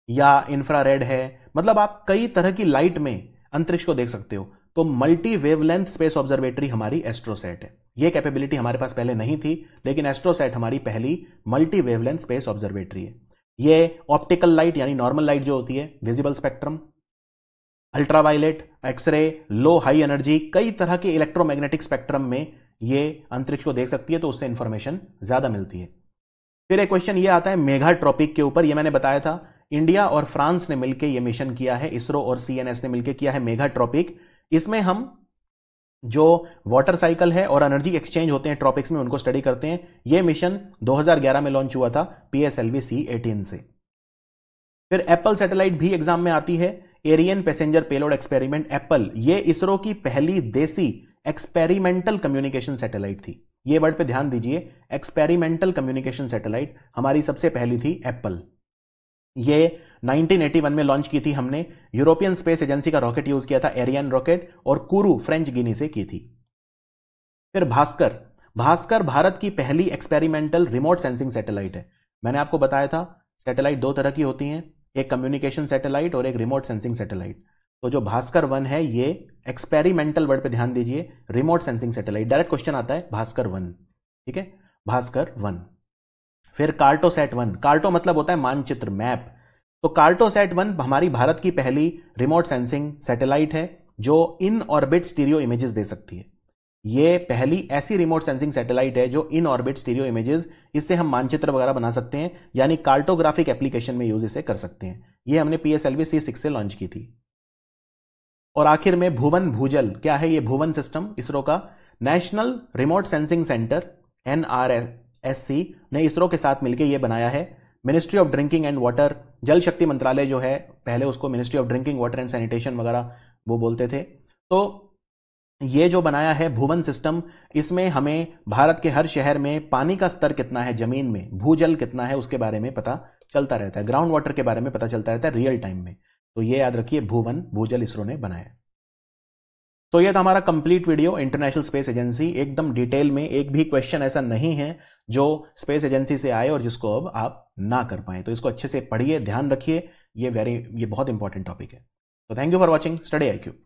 या इंफ्रारेड है मतलब आप कई तरह की लाइट में अंतरिक्ष को देख सकते हो तो मल्टी वेवलेंथ स्पेस ऑब्जर्वेटरी हमारी एस्ट्रोसेट है यह कैपेबिलिटी हमारे पास पहले नहीं थी लेकिन एस्ट्रोसेट हमारी पहली मल्टी वेवलेंथ स्पेस ऑब्जर्वेटरी है ये ऑप्टिकल लाइट यानी नॉर्मल लाइट जो होती है visible spectrum ultraviolet x-ray low high energy कई तरह के इलेक्ट्रोमैग्नेटिक स्पेक्ट्रम में ये अंतरिक्ष को देख सकती है तो उससे इंफॉर्मेशन ज्यादा मिलती है फिर एक क्वेश्चन ये आता है मेघा ट्रॉपिक के ऊपर ये मैंने बताया था इंडिया और फ्रांस ने मिलकर ये मिशन किया है इसरो और सीएनएस ने मिलकर किया है मेघा ट्रॉपिक इसमें हम जो वाटर साइकिल है और एनर्जी एक्सचेंज होते हैं ट्रॉपिक्स में उनको स्टडी करते हैं ये मिशन 2011 में लॉन्च हुआ था पी एस सी एटीन से फिर एप्पल सैटेलाइट भी एग्जाम में आती है Ariane passenger payload experiment APPLE ये इसरो की पहली देसी एक्सपेरिमेंटल कम्युनिकेशन सैटेलाइट थी ये वर्ड पे ध्यान दीजिए एक्सपेरिमेंटल कम्युनिकेशन सैटेलाइट हमारी सबसे पहली थी एप्पल ये 1981 में लॉन्च की थी हमने यूरोपियन स्पेस एजेंसी का रॉकेट यूज किया था एरियन रॉकेट और कुरु फ्रेंच गिनी से की थी फिर भास्कर भास्कर भारत की पहली एक्सपेरिमेंटल रिमोट सेंसिंग सैटेलाइट है मैंने आपको बताया था सैटेलाइट दो तरह की होती हैं एक कम्युनिकेशन सैटेलाइट और एक रिमोट सेंसिंग सैटेलाइट तो जो भास्कर वन है ये एक्सपेरिमेंटल वर्ड पे ध्यान दीजिए remote sensing satellite direct question आता है भास्कर वन ठीक है भास्कर वन फिर कार्टो सेट वन कार्टो मतलब होता है मानचित्र मैप तो कार्टो सेट वन हमारी भारत की पहली रिमोट सेंसिंग सैटेलाइट है जो इन ऑर्बिट स्टीरियो इमेजेस दे सकती है ये पहली ऐसी रिमोट सेंसिंग सैटेलाइट है जो इन ऑर्बिट स्टीरियो इमेजेस इससे हम मानचित्र वगैरह बना सकते हैं यानी कार्टोग्राफिक एप्लीकेशन में यूज इसे कर सकते हैं ये हमने पीएसएलवी सी सिक्स से लॉन्च की थी और आखिर में भुवन भूजल क्या है ये भुवन सिस्टम इसरो का नेशनल रिमोट सेंसिंग सेंटर एन ने इसरो के साथ मिलकर यह बनाया है ministry of drinking and water Jal Shakti मंत्रालय जो है पहले उसको ministry of drinking water and sanitation वगैरह वो बोलते थे तो ये जो बनाया है भुवन सिस्टम इसमें हमें भारत के हर शहर में पानी का स्तर कितना है जमीन में भूजल कितना है उसके बारे में पता चलता रहता है ग्राउंड वाटर के बारे में पता चलता रहता है रियल टाइम में तो ये याद रखिए भूवन भूजल इसरो ने बनाया तो यह ये था हमारा complete video international space agency एकदम डिटेल में एक भी क्वेश्चन ऐसा नहीं है जो स्पेस एजेंसी से आए और जिसको अब आप ना कर पाए तो इसको अच्छे से पढ़िए ध्यान रखिए ये वेरी ये बहुत इंपॉर्टेंट टॉपिक है तो thank you for watching Study I Q